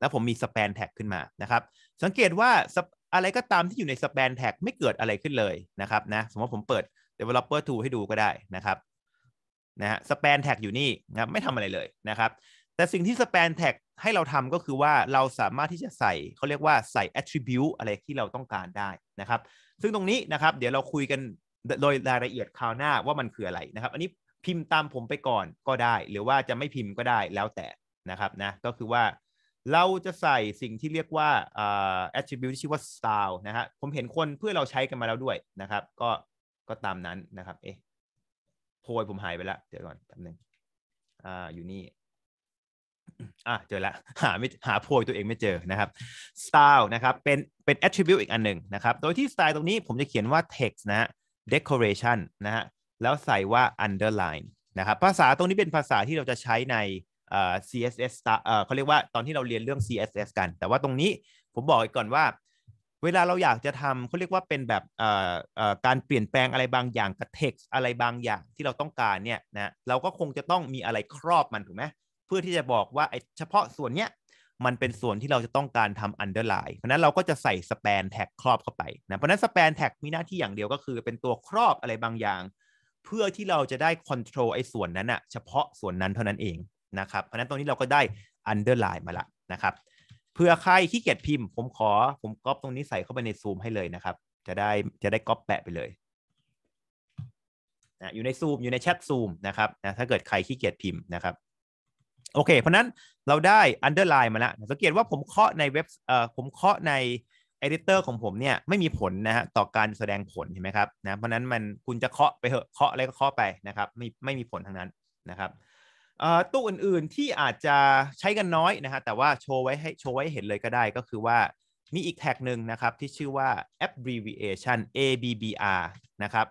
แล้วผมมี span tag ขึ้นมา นะครับสังเกตว่าอะไรก็ตามที่อยู่ใน span tag ไม่เกิดอะไรขึ้นเลยนะครับ นะสมมติผมเปิด developer tool ให้ดูก็ได้ นะครับนะฮะ span tag อยู่นี่นะไม่ทำอะไรเลย นะครับ แต่สิ่งที่ span tag ให้เราทำก็คือว่าเราสามารถที่จะใส่เขาเรียกว่าใส่ attribute อะไรที่เราต้องการได้ นะครับซึ่งตรงนี้นะครับเดี๋ยวเราคุยกันโดยรายละเอียดคราวหน้าว่ามันคืออะไรนะครับ อันนี้พิมพ์ตามผมไปก่อนก็ได้ หรือว่าจะไม่พิมพ์ก็ได้แล้วแต่นะครับ นะ ก็คือว่า เราจะใส่สิ่งที่เรียกว่า attribute ที่ชื่อว่า style นะฮะผมเห็นคนเพื่อเราใช้กันมาแล้วด้วยนะครับ ก็ก็ตามนั้นนะครับ เอ๊ะโพยผมหายไปละเดี๋ยวก่อนแป๊บนึงอ่าอยู่นี่ อ่ะเจอละหาไม่หาโพยตัวเองไม่เจอนะครับ style นะครับ เป็นเป็น attribute อีกอันหนึ่งนะครับ โดยที่ style ตรงนี้ผมจะเขียนว่า text นะฮะ decoration นะฮะแล้วใส่ว่า underline นะครับ ภาษาตรงนี้เป็นภาษาที่เราจะใช้ใน CSS เขาเรียกว่าตอนที่เราเรียนเรื่อง CSS กัน แต่ว่าตรงนี้ผมบอกก่อนว่า เวลาเราอยากจะทำเขาเรียกว่าเป็นแบบการเปลี่ยนแปลงอะไรบางอย่างกับ text อะไรบางอย่างที่เราต้องการเนี่ยนะเราก็คงจะต้องมีอะไรครอบมันถูกไหมเพื่อที่จะบอกว่าไอ้เฉพาะส่วนเนี้ยมันเป็นส่วนที่เราจะต้องการทำ underline เพราะนั้นเราก็จะใส่ span tag ครอบเข้าไปนะเพราะนั้น span tag มีหน้าที่อย่างเดียวก็คือเป็นตัวครอบอะไรบางอย่างเพื่อที่เราจะได้ควบคุมไอ้ส่วนนั้นอะเฉพาะส่วนนั้นเท่านั้นเองนะครับ เพราะนั้นตรงนี้เราก็ได้ underline มาละนะครับ เพื่อใครขี้เกียจพิมพ์ ผมขอ ผมก๊อปตรงนี้ใส่เข้าไปในซูมให้เลยนะครับจะได้จะได้ก๊อปแปะไปเลยนะอยู่ในซูมอยู่ในแชทซูมนะครับนะถ้าเกิดใครขี้เกียจพิมพ์นะครับโอเค เพราะนั้นเราได้ underline มาละสังเกตว่าผมเคาะในเว็บเอ่อผมเคาะในเอดิเตอร์ของผม เนี่ย ไม่มีผล นะฮะต่อการแสดงผลเห็นไหมครับ นะเพราะนั้นมันคุณจะเคาะไปเหอะเคาะอะไรก็เคาะไป นะครับไม่ไม่มีผลทางนั้นนะครับตู้อื่นๆที่อาจจะใช้กันน้อยนะฮะแต่ว่าโชว์ไว้ให้โชว์ไว้เห็นเลยก็ได้ ก็คือว่ามีอีกแท็กหนึ่งนะครับ ที่ชื่อว่า abbreviation ABBR นะครับ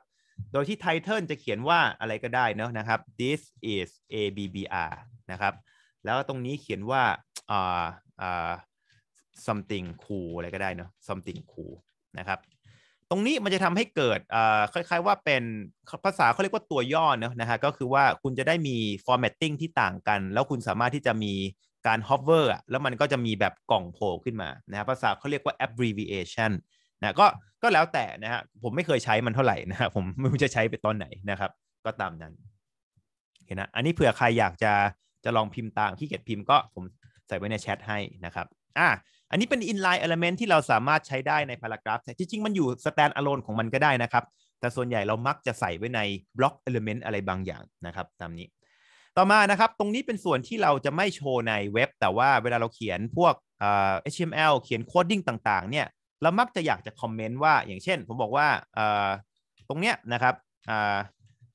โดยที่ไทเทลจะเขียนว่าอะไรก็ได้นะนะครับ this is ABBR นะครับแล้วตรงนี้เขียนว่าอ่าอ่า something cool อะไรก็ได้เนาะ something cool นะครับตรงนี้มันจะทำให้เกิดคล้าย ๆ ว่าเป็น ภาษาเขาเรียกว่าตัวย่อเนาะนะฮะก็คือว่าคุณจะได้มี formatting ที่ต่างกัน แล้วคุณสามารถที่จะมีการ hover แล้วมันก็จะมีแบบกล่องโผล่ขึ้นมานะภาษาเขาเรียกว่า abbreviation นะก็ก็แล้วแต่นะฮะผมไม่เคยใช้มันเท่าไหร่นะฮะผมไม่รู้จะใช้ไปตอนไหนนะครับ ก็ตามนั้นเห็นนะอันนี้เผื่อใครอยากจะจะลองพิมพ์ตามขี้เกียจพิมพ์ก็ผมใส่ไว้ในแชทให้นะครับอ่ะอันนี้เป็น inline element ที่เราสามารถใช้ได้ในพารากราฟจริงๆ มันอยู่ stand alone ของมันก็ได้นะครับ แต่ส่วนใหญ่เรามักจะใส่ไว้ใน block element อะไรบางอย่างนะครับตามนี้ ต่อมานะครับ ตรงนี้เป็นส่วนที่เราจะไม่โชว์ในเว็บ แต่ว่าเวลาเราเขียนพวก HTML เขียน coding ต่างๆ เนี่ย เรามักจะอยากจะคอมเมนต์ว่า อย่างเช่นผมบอกว่าตรงเนี้ยนะครับ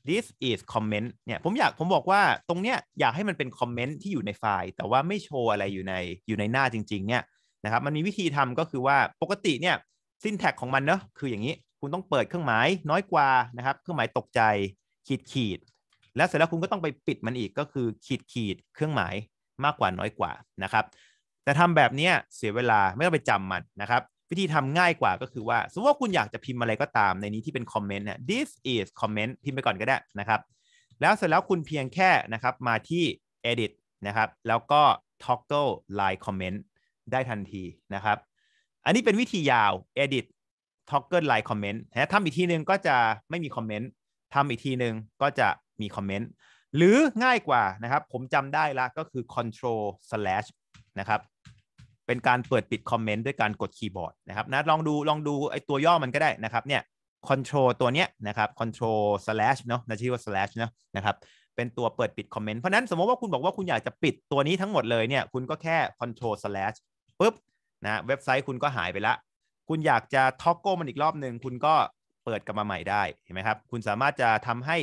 this is comment เนี่ย ผมอยาก ผมบอกว่า ตรงเนี้ยอยากให้มันเป็นคอมเมนต์ที่อยู่ในไฟล์ แต่ว่าไม่โชว์อะไรอยู่ใน อยู่ในหน้าจริงๆ เนี่ยนะครับมันมีวิธีทำก็คือว่าปกติเนี่ยซินแท็กของมันเนอะคืออย่างนี้ คุณต้องเปิดเครื่องหมายน้อยกว่านะครับเครื่องหมายตกใจ ขีดขีดแล้วเสร็จแล้วคุณก็ต้องไปปิดมันอีกก็คือขีดขีดเครื่องหมายมากกว่าน้อยกว่านะครับแต่ทำแบบนี้เสียเวลาไม่ต้องไปจำมันนะครับวิธีทำง่ายกว่าก็คือว่าสมมติว่าคุณอยากจะพิมพ์อะไรก็ตาม ในนี้ที่เป็นคอมเมนต์นะ this is comment พิมพ์ไปก่อนก็ได้นะครับแล้วเสร็จแล้วคุณเพียงแค่นะครับมาที่ edit นะครับแล้วก็ toggle line comment ได้ทันทีนะครับ อันนี้เป็นวิธียาว edit toggle line comment นะทำอีกทีนึงก็จะไม่มีคอมเมนต์ทำอีกทีนึง ก็จะมีคอมเมนต์ หรือง่ายกว่านะครับ ผมจำได้ละก็คือ control slash นะครับ เป็นการเปิดปิดคอมเมนต์ด้วยการกดคีย์บอร์ดนะครับนะลองดู ลองดูไอตัวย่อมันก็ได้นะครับ เนี่ย control ตัวเนี้ยนะครับ control slash เนาะนะชื่อว่า slash เนาะนะครับ เป็นตัวเปิดปิดคอมเมนต์ เพราะนั้นสมมติว่าคุณบอกว่าคุณอยากจะปิดตัวนี้ทั้งหมดเลย เนี่ย คุณก็แค่ control slash ปุ๊บนะเว็บไซต์คุณก็หายไปละ คุณอยากจะท็อกโกมันอีกรอบหนึ่งคุณก็เปิดกลับมาใหม่ได้เห็นไหมครับคุณสามารถจะทำให้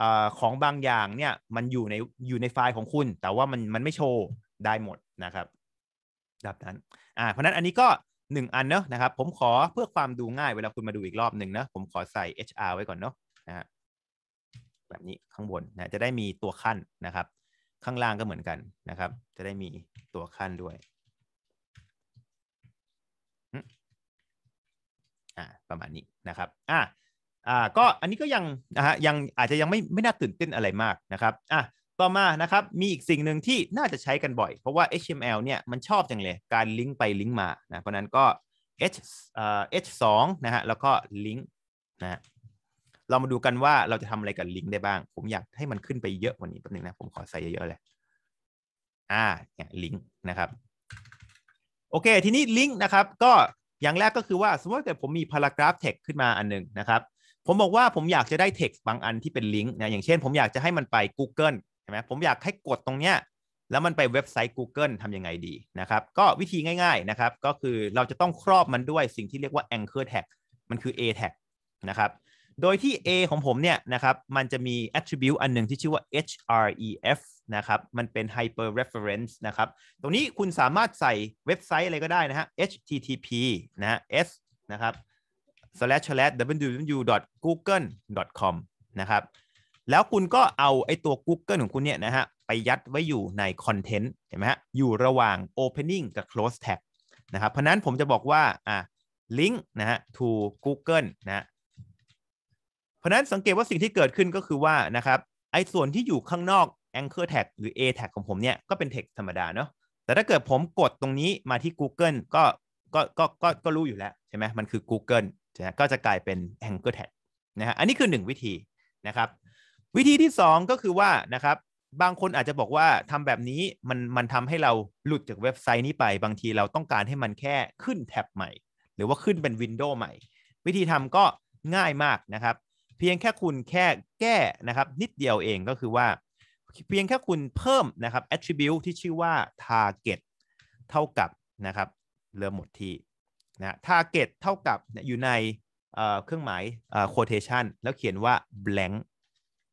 อ่ของบางอย่างเนี่ยมันอยู่ในอยู่ในไฟล์ของคุณ แต่ว่ามันมันไม่โชว์ได้หมดนะครับแบบนั้นอ่าเพราะนั้นอันนี้ก็หนึ่งอันเนาะนะครับ ผมขอเพื่อความดูง่ายเวลาคุณมาดูอีกรอบหนึ่งนะผมขอใส่ HR ไว้ก่อนเนาะนะะแบบนี้ข้างบนนะจะได้มีตัวขั้นนะครับ ข้างล่างก็เหมือนกันนะครับ จะได้มีตัวขั้นด้วยอ่าประมาณนี้นะครับอ่าอ่าก็อันนี้ก็ยังนะฮะยังอาจจะยังไม่ไม่น่าตื่นเต้นอะไรมากนะครับอ่าต่อมานะครับมีอีกสิ่งหนึ่งที่น่าจะใช้กันบ่อย เพราะว่า HTML เนี่ยมันชอบจังเลยการลิงก์ไปลิงก์มานะเพราะนั้นก็ h เอ่อ h สองนะฮะแล้วก็ลิงก์นะฮะเรามาดูกันว่าเราจะทำอะไรกับลิงก์ได้บ้าง ผมอยากให้มันขึ้นไปเยอะกว่านี้แป๊บนึงนะผมขอใส่เยอะๆเลยอ่าเนี่ยลิงก์นะครับโอเคทีนี้ลิงก์นะครับก็อย่างแรกก็คือว่าสมมติว่าผมมีพารากราฟเท็กขึ้นมาอันนึงนะครับผมบอกว่าผมอยากจะได้เท็กบางอันที่เป็นลิงก์นะอย่างเช่นผมอยากจะให้มันไป Google ใช่ไหมผมอยากให้กดตรงเนี้ยแล้วมันไปเว็บไซต์ Google ทำยังไงดีนะครับก็วิธีง่ายๆนะครับก็คือเราจะต้องครอบมันด้วยสิ่งที่เรียกว่า anchor tag มันคือ a tag นะครับโดยที่ a ของผมเนี่ยนะครับมันจะมี attribute อันหนึ่งที่ชื่อว่า href นะครับ มันเป็น hyper reference นะครับ ตรงนี้คุณสามารถใส่เว็บไซต์อะไรก็ได้นะฮะ http นะฮะ s นะครับ slash www google com นะครับ แล้วคุณก็เอาไอตัว Google ของคุณเนี่ยนะฮะ ไปยัดไว้อยู่ในคอนเทนต์ เห็นไหมฮะ อยู่ระหว่าง opening กับ close tag นะครับ เพราะนั้นผมจะบอกว่า อ่ะ ลิงก์นะฮะ to Google นะเพราะนั้นสังเกตว่าสิ่งที่เกิดขึ้นก็คือว่านะครับ ไอ้ส่วนที่อยู่ข้างนอก Anchor Tag หรือ A Tag ของผมเนี่ย ก็เป็น Text ธรรมดาเนาะแต่ถ้าเกิดผมกดตรงนี้มาที่ Google ก็ก็ก็ก็ก็รู้อยู่แล้วใช่ไหมมันคือ Google ใช่ไหมก็จะกลายเป็น Anchor Tag นะฮะอันนี้คือ 1 วิธีนะครับ วิธีที่2ก็คือว่านะครับบางคนอาจจะบอกว่าทำแบบนี้มันมันทำให้เราหลุดจากเว็บไซต์นี้ไป บางทีเราต้องการให้มันแค่ขึ้นแท็บใหม่ หรือว่าขึ้นเป็นวินโดว์ใหม่ วิธีทำก็ง่ายมากนะครับ เพียงแค่คุณแค่แก้นะครับนิดเดียวเองก็คือว่าเพียงแค่คุณเพิ่มนะครับ attribute ที่ชื่อว่า target เท่ากับนะครับเริ่มหมดที่นะ target เท่ากับอยู่ในเครื่องหมาย quotation แล้วเขียนว่า blank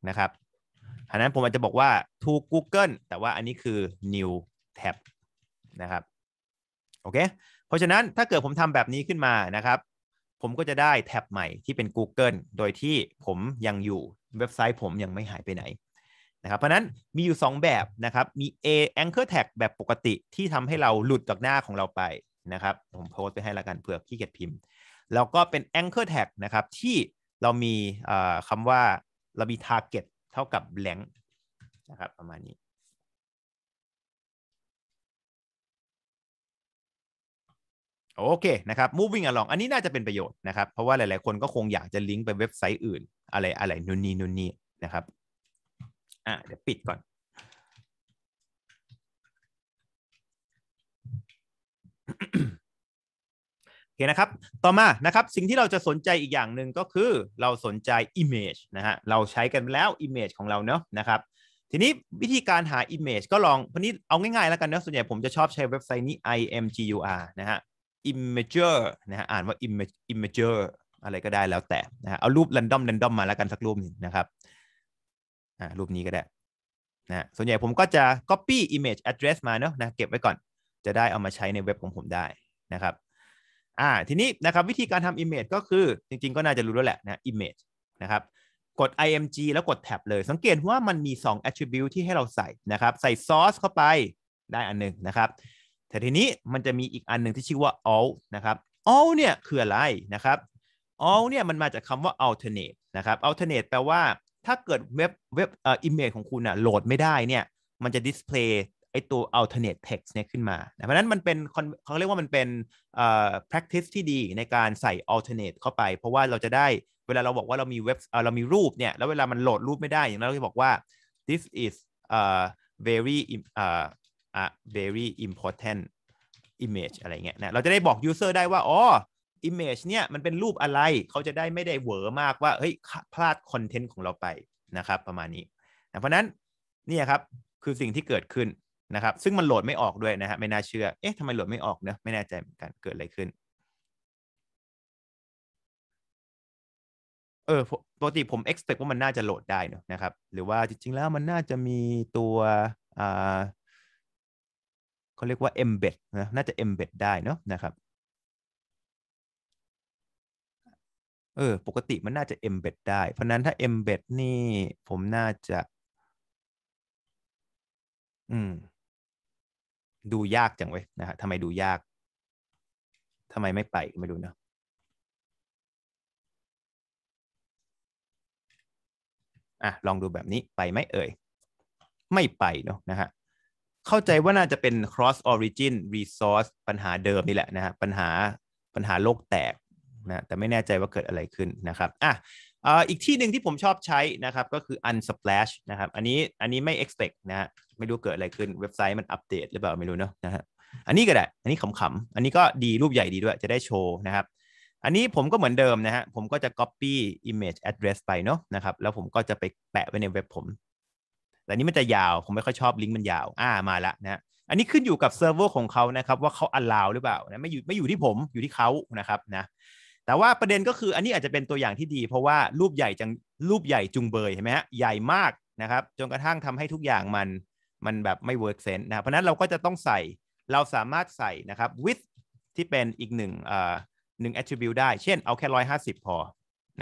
นะครับอันนั้นผมอาจจะบอกว่า to Google แต่ว่าอันนี้คือ new tab นะครับโอเคเพราะฉะนั้นถ้าเกิดผมทำแบบนี้ขึ้นมานะครับ ผมก็จะได้แท็บใหม่ที่เป็น Google โดยที่ผมยังอยู่เว็บไซต์ผมยังไม่หายไปไหนนะครับเพราะนั้นมีอยู่ 2 แบบนะครับ มี A anchor tag แบบปกติที่ทำให้เราหลุดจากหน้าของเราไปนะครับ ผมโพสไปให้ละกันเผื่อขี้เกียจพิมพ์ แล้วก็เป็น anchor tag นะครับ ที่เรามีคำว่าเรา มี target เท่ากับ blank นะครับประมาณนี้ โอเคนะครับ moving along อันนี้น่าจะเป็นประโยชน์นะครับ เพราะว่าหลายๆ คนก็คงอยากจะลิงก์ไปเว็บไซต์อื่น อะไรอะไรนู่นนี่นู่นนี่นะครับอ่ะเดี๋ยวปิดก่อนโอเคนะครับ ต่อมานะครับ สิ่งที่เราจะสนใจอีกอย่างหนึ่งก็คือเราสนใจ image นะฮะ เราใช้กันแล้ว image ของเราเนาะ นะครับ ทีนี้วิธีการหา image ก็ลอง วันนี้เอาง่าย ๆ แล้วกันเนาะ ส่วนใหญ่ผมจะชอบใช้เว็บไซต์นี้ imgur นะฮะ imager นะฮะ อ่านว่า image imager อะไรก็ได้แล้วแต่นะฮะเอารูป random random มาแล้วกันสักรูปหนึ่งนะครับรูปนี้ก็ได้ นะ ส่วนใหญ่ผมก็จะ copy image address มาเนาะนะเก็บไว้ก่อน จะได้เอามาใช้ในเว็บของผมได้นะครับ อ่า ทีนี้นะครับ วิธีการทำ image ก็คือจริงๆ ก็น่าจะรู้แล้วแหละนะ image นะครับ กด img แล้วกดแท็บเลย สังเกตว่ามันมี 2 attribute ที่ให้เราใส่นะครับ ใส่ source เข้าไปได้อันนึงนะครับ แต่ทีนี้มันจะมีอีกอันหนึ่งที่ชื่อว่า all นะครับ all เนี่ยคืออะไรนะครับ all เนี่ยมันมาจากคำว่า alternate นะครับ alternate แปลว่าถ้าเกิดเว็บเว็บเอ่ออิมเมจของคุณอ่ะโหลดไม่ได้เนี่ย มันจะดิสเพลย์ไอตัว alternate text เนี่ยขึ้นมาเพราะนั้นมันเป็นเขาเรียกว่ามันเป็นเอ่อ practice ที่ดีในการใส่ alternate เข้าไป เพราะว่าเราจะได้เวลาเราบอกว่า เรามีเว็บ เรามีรูปเนี่ย แล้วเวลามันโหลดรูปไม่ได้อย่างนั้นเราจะบอกว่า this is ่อ very uh, uh, very important image อะไรเงี้ยนะเราจะได้บอก user ได้ว่า อ๋อิมเมจเนี่ยมันเป็นรูปอะไร เขาจะได้ไม่ได้เหวอมากว่าเฮ้ยพลาดคอนเทนต์ของเราไปนะครับ ประมาณนี้นะเพราะนั้นนี่ครับคือสิ่งที่เกิดขึ้นนะครับ ซึ่งมันโหลดไม่ออกด้วยนะฮะไม่น่าเชื่อเอ๊ะทำไมโหลดไม่ออกเนะไม่แน่ใจเหมือนกันเกิดอะไรขึ้นเออปกติผม expect ว่ามันน่าจะโหลดได้นะครับ หรือว่าจริงๆแล้วมันน่าจะมีตัว อ่าเขาเรียกว่า embed นะน่าจะ embed ได้เนาะนะครับเออปกติมันน่าจะ embed ได้ เพราะนั้นถ้า embed นี่ ผมน่าจะ อืมดูยาก จังเว้ยนะ ฮะ ทำไมดูยาก ทำไมไม่ไป ไม่ดูเนาะอ่ะ ลองดูแบบนี้ไปไหมเอ่ย ไม่ไป เนาะนะ ฮะ เข้าใจว่าน่าจะเป็น cross origin resource ปัญหาเดิม นี่ แหละ นะ ฮะ ปัญหาปัญหาโลกแตกนะแต่ไม่แน่ใจว่าเกิดอะไรขึ้นนะครับอ่ะอีกที่หนึ่งที่ผมชอบใช้นะครับก็คือ Unsplash นะครับอันนี้อันนี้ไม่ expect นะฮะไม่รู้เกิดอะไรขึ้นเว็บไซต์มันอัปเดตหรือเปล่า ไม่รู้เนาะนะฮะอันนี้ก็ได้ อันนี้ขำๆอันนี้ก็ดีรูปใหญ่ดีด้วยจะได้โชว์นะครับอันนี้ผมก็เหมือนเดิมนะฮะผมก็จะ copy image address ไปเนาะนะครับแล้วผมก็จะไปแปะไว้ในเว็บผม แต่นี้มันจะยาว ผมไม่ค่อยชอบลิงก์มันยาวอ่ามาละนะอันนี้ขึ้นอยู่กับเซิร์ฟเวอร์ของเขานะครับว่าเขา allow หรือเปล่านะไม่อยู่ไม่อยู่ที่ผมอยู่ที่เขานะครับนะแต่ว่าประเด็นก็คืออันนี้อาจจะเป็นตัวอย่างที่ดี เพราะว่ารูปใหญ่จังรูปใหญ่จุงเบยเห็นไหมฮะใหญ่มากนะครับ จนกระทั่งทำให้ทุกอย่างมันมันแบบไม่ิร์กเซนต์นะเพราะนั้นเราก็จะต้องใส่เราสามารถใส่นะครับ with d ที่เป็นอีกหนึ่งอ่าหนึ่ง attribute ได้เช่นเอาแค่ร้อยห้าสิบพอ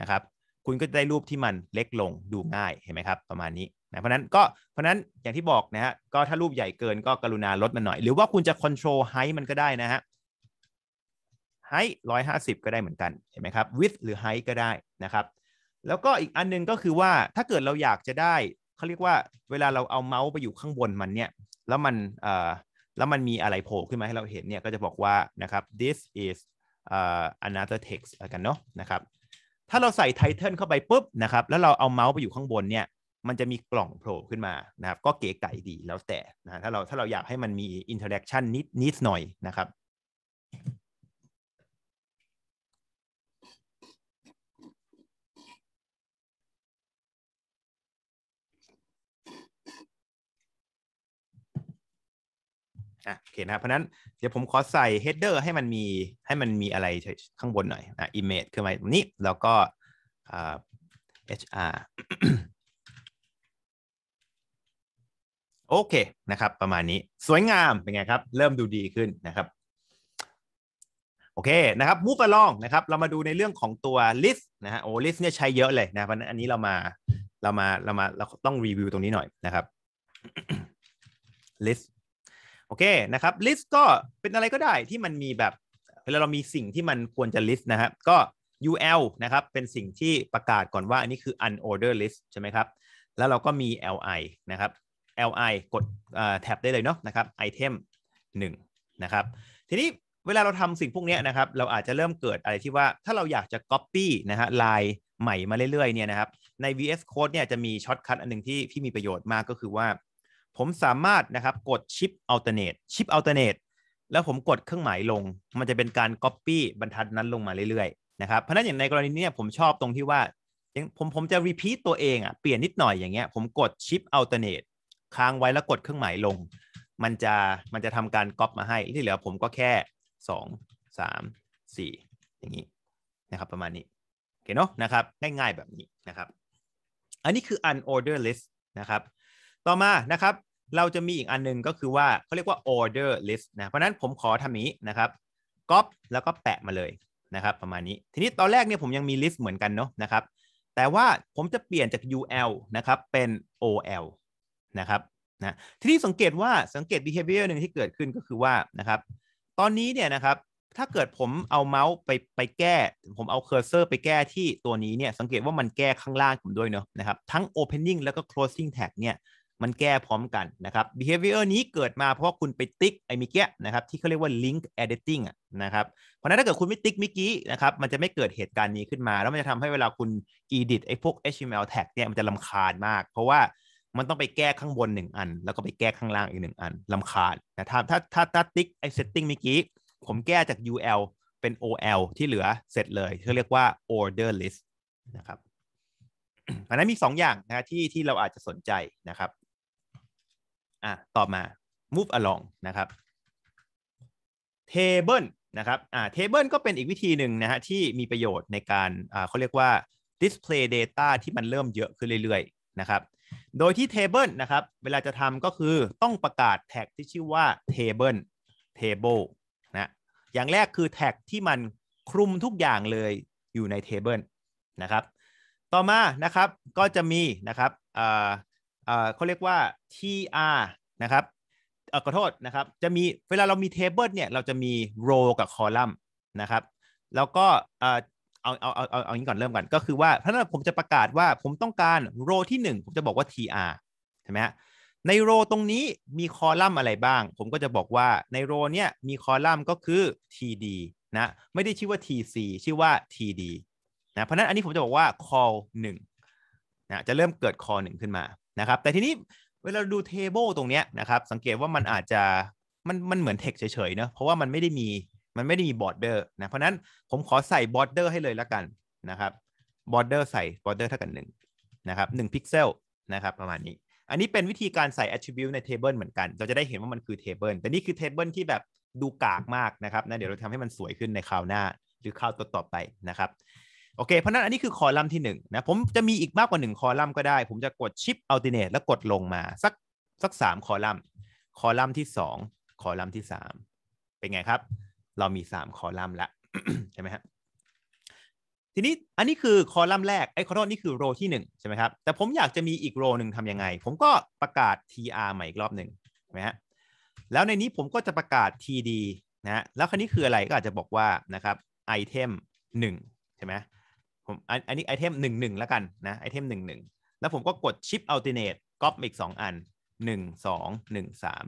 นะครับ คุณก็จะได้รูปที่มันเล็กลงดูง่ายเห็นไหมครับ ประมาณนี้นะเพราะนั้นก็เพราะนั้นอย่างที่บอกนะฮะก็ถ้ารูปใหญ่เกินก็กรุณาลดมันหน่อย หรือว่าคุณจะ control height มันก็ได้นะฮะ height 150 ก็ได้เหมือนกัน เห็นไหมครับ width หรือ height ก็ได้นะครับ แล้วก็อีกอันนึงก็คือว่าถ้าเกิดเราอยากจะได้เขาเรียกว่า เวลาเราเอาเมาส์ไปอยู่ข้างบนมันเนี่ย แล้วมันเอ่อแล้วมันมีอะไรโผล่ขึ้นมาให้เราเห็นเนี่ย ก็จะบอกว่า นะครับ this is uh, another text กันเนาะ นะครับ ถ้าเราใส่ไทเท l เข้าไปปุ๊บนะครับ แล้วเราเอาเมาส์ไปอยู่ข้างบนเนี่ย มันจะมีกล่องโผล่ขึ้นมา นะครับก็เก๋ไก่ดีแล้วแต่ นะ ถ้าเรา ถ้าเราอยากให้มันมีอินเทอร์แอคชั่นนิดนิดหน่อยนะครับอ่ะโอเคนะครับเพราะนั้นเดี๋ยวผมขอใส่ header ให้มันมีให้มันมีอะไรข้างบนหน่อยอ่ะ image ขึ้นมาตรงนี้แล้วก็อ่า hr โอเคนะครับ ประมาณนี้สวยงามเป็นไงครับ เริ่มดูดีขึ้นนะครับ โอเคนะครับ move along นะครับ เรามาดูในเรื่องของตัว list นะฮะโอ้ list เนี่ยใช้เยอะเลยนะเพราะนั้นอันนี้เรามาเรามาเรามาเราต้องรีวิวตรงนี้หน่อยนะครับ list โอเคนะครับลิสต์ก็เป็นอะไรก็ได้ที่มันมีแบบเวลาเรามีสิ่งที่มันควรจะลิสต์นะครับก็ UL นะครับ เป็นสิ่งที่ประกาศก่อนว่าอันนี้คือ unordered list ใช่ไหมครับ แล้วเราก็มี LI นะครับ LI กดแท็บได้เลยเนาะนะครับ item 1นะครับ ทีนี้เวลาเราทำสิ่งพวกนี้นะครับ เราอาจจะเริ่มเกิดอะไรที่ว่าถ้าเราอยากจะ copy นะฮะลายใหม่มาเรื่อยๆเนี่ยนะครับใน VS Code เนี่ยจะมีช็อตคัทอันนึงที่ที่มีประโยชน์มากก็คือว่าผมสามารถนะครับกดชิปอัลเทอร์เนตชิปอัลเทอร์เนตแล้วผมกดเครื่องหมายลง มันจะเป็นการก๊อปปี้บรรทัดนั้นลงมาเรื่อยๆ นะครับ เพราะนั้นอย่างในกรณีนี้ผมชอบตรงที่ว่าผมผมจะรีพีทตัวเองอะ่ะเปลี่ยนนิดหน่อยอย่างเงี้ยผมกดชิปอัลเทอร์เนตค้างไว้แล้วกดเครื่องหมายลง มันจะมันจะทำการก๊อปมาให้ที่เหลือผมก็แค่ 2 3 4 อย่างนี้นะครับ ประมาณนี้โอเคเนาะนะครับง่ายๆแบบนี้นะครับ อันนี้คือ unordered list นะครับต่อมานะครับเราจะมีอีกอันนึง ก็คือว่าเขาเรียกว่า order list นะเพราะนั้นผมขอทำนี้นะครับก๊อปแล้วก็แปะมาเลยนะครับ ประมาณนี้ทีนี้ตอนแรกเนี่ย ผมยังมี list เหมือนกันเนาะนะครับแต่ว่าผมจะเปลี่ยนจาก ul นะครับเป็น ol นะครับนะทีนี้สังเกตว่าสังเกต behavior หนึ่งที่เกิดขึ้นก็คือว่านะครับตอนนี้เนี่ยนะครับถ้าเกิดผมเอาเมาส์ไปไปแก้ ผมเอาเคอร์เซอร์ไปแก้ที่ตัวนี้เนี่ยสังเกตว่ามันแก้ข้างล่างผมด้วยเนาะนะครับทั้ง Opening แล้วก็ Closing Tag เนี่ยมันแก้พร้อมกันนะครับ behavior นี้เกิดมาเพราะคุณไปติ๊กไอ้มิเกี้นะครับที่เขาเรียกว่า link editing นะครับ เพราะนั้นถ้าเกิดคุณไม่ติ๊กมิกี้นะครับมันจะไม่เกิดเหตุการณ์นี้ขึ้นมา แล้วมันจะทำให้เวลาคุณ edit ไอ้พวก HTML tag เนี่ยมันจะลำคาญมาก เพราะว่ามันต้องไปแก้ข้างบนหนึ่งอันแล้วก็ไปแก้ข้างล่างอีกหนึ่งอันลำคาญนะถ้าถ้าถ้าถ้าติ๊กไอ้ setting มิกี้ผมแก้จาก UL เป็น OL ที่เหลือเสร็จเลยเขาเรียกว่า order list นะครับอันนั้นมี 2 อย่างนะที่ที่เราอาจจะสนใจนะครับอ่ะ ต่อมา move along นะครับ table นะครับ อ่า table ก็เป็นอีกวิธีหนึ่งนะฮะที่มีประโยชน์ในการ อ่า เขาเรียกว่า display data ที่มันเริ่มเยอะขึ้นเรื่อยๆ นะครับ โดยที่ table นะครับ เวลาจะทำก็คือต้องประกาศแท็กที่ชื่อว่า table table นะ อย่างแรกคือแท็กที่มันคลุมทุกอย่างเลยอยู่ใน table นะครับ ต่อมา นะครับ ก็จะมีนะครับเขาเรียกว่า TR นะครับขอโทษนะครับ จะมีเวลาเรามีเทเบิลเนี่ยเราจะมีโรกับคอลัมน์นะครับ แล้วก็ เอาเอา เอา เอาเอาเอางี้ก่อนเริ่มก่อนก็คือว่า ถ้าผมจะประกาศว่าผมต้องการโรที่1 ผมจะบอกว่า tr ใช่ไหมฮะในโรตรงนี้มีคอลัมน์อะไรบ้าง ผมก็จะบอกว่าในโรเนี่ยมีคอลัมน์ก็คือ td นะ ไม่ได้ชื่อว่า tc ชื่อว่า td นะ เพราะนั้นอันนี้ผมจะบอกว่า call 1นะ จะเริ่มเกิด call 1ขึ้นมานะครับแต่ทีนี้เวลาดูเทเบิลตรงเนี้ยนะครับสังเกตว่ามันอาจจะมันมันเหมือนเทคเฉยๆเนะเพราะว่ามันไม่ได้มีมันไม่ได้มีบอร์ดเดอร์นะเพราะนั้นผมขอใส่บอร์ดเดอร์ให้เลยละกันนะครับบอร์ดเดอร์ใส่บอร์ดเดอร์เท่ากันหนึ่งนะครับหนึ่งพิกเซลนะครับประมาณนี้ อันนี้เป็นวิธีการใส่ attribute ใน table เหมือนกัน เราจะได้เห็นว่ามันคือ table แต่นี่คือ table ที่แบบดูกากมากนะครับนะเดี๋ยวเราทำให้มันสวยขึ้นในคราวหน้า หรือคราวต่อๆไปนะครับโอเคเพราะนั้นอันนี้คือคอลัมน์ที่1นนะ ผมจะมีอีกมากกว่า1คอลัมน์ก็ได้ผมจะกดชิปอัลติเนตแล้วกดลงมาสักสักสามคอลัมน์คอลัมน์ที่ 2 คอลัมน์ที่ 3 เป็นไงครับ เรามี 3 คอลัมน์ละใช่ไหมฮะทีนี้อันนี้คือคอลัมน์แรกไอ้ขอโทษนี่คือโรที่1ใช่ไหมครับแต่ผมอยากจะมีอีกโรหนึ่งทำยังไง ผมก็ประกาศ tr ใหม่อีกรอบหนึ่งใช่ไหมฮะแล้วในนี้ผมก็จะประกาศ td นะแล้วคันนี้คืออะไรก็อาจจะบอกว่านะครับไอเทม1ใช่ไหมผมอันนี้ไอเทมหนึ่งหนึ่งแล้วกัน นะไอเทมหนึ่งหนึ่งแล้วผมก็กดชิปอัลติเนตก๊อปอีกสองอันหนึ่งสองหนึ่งสาม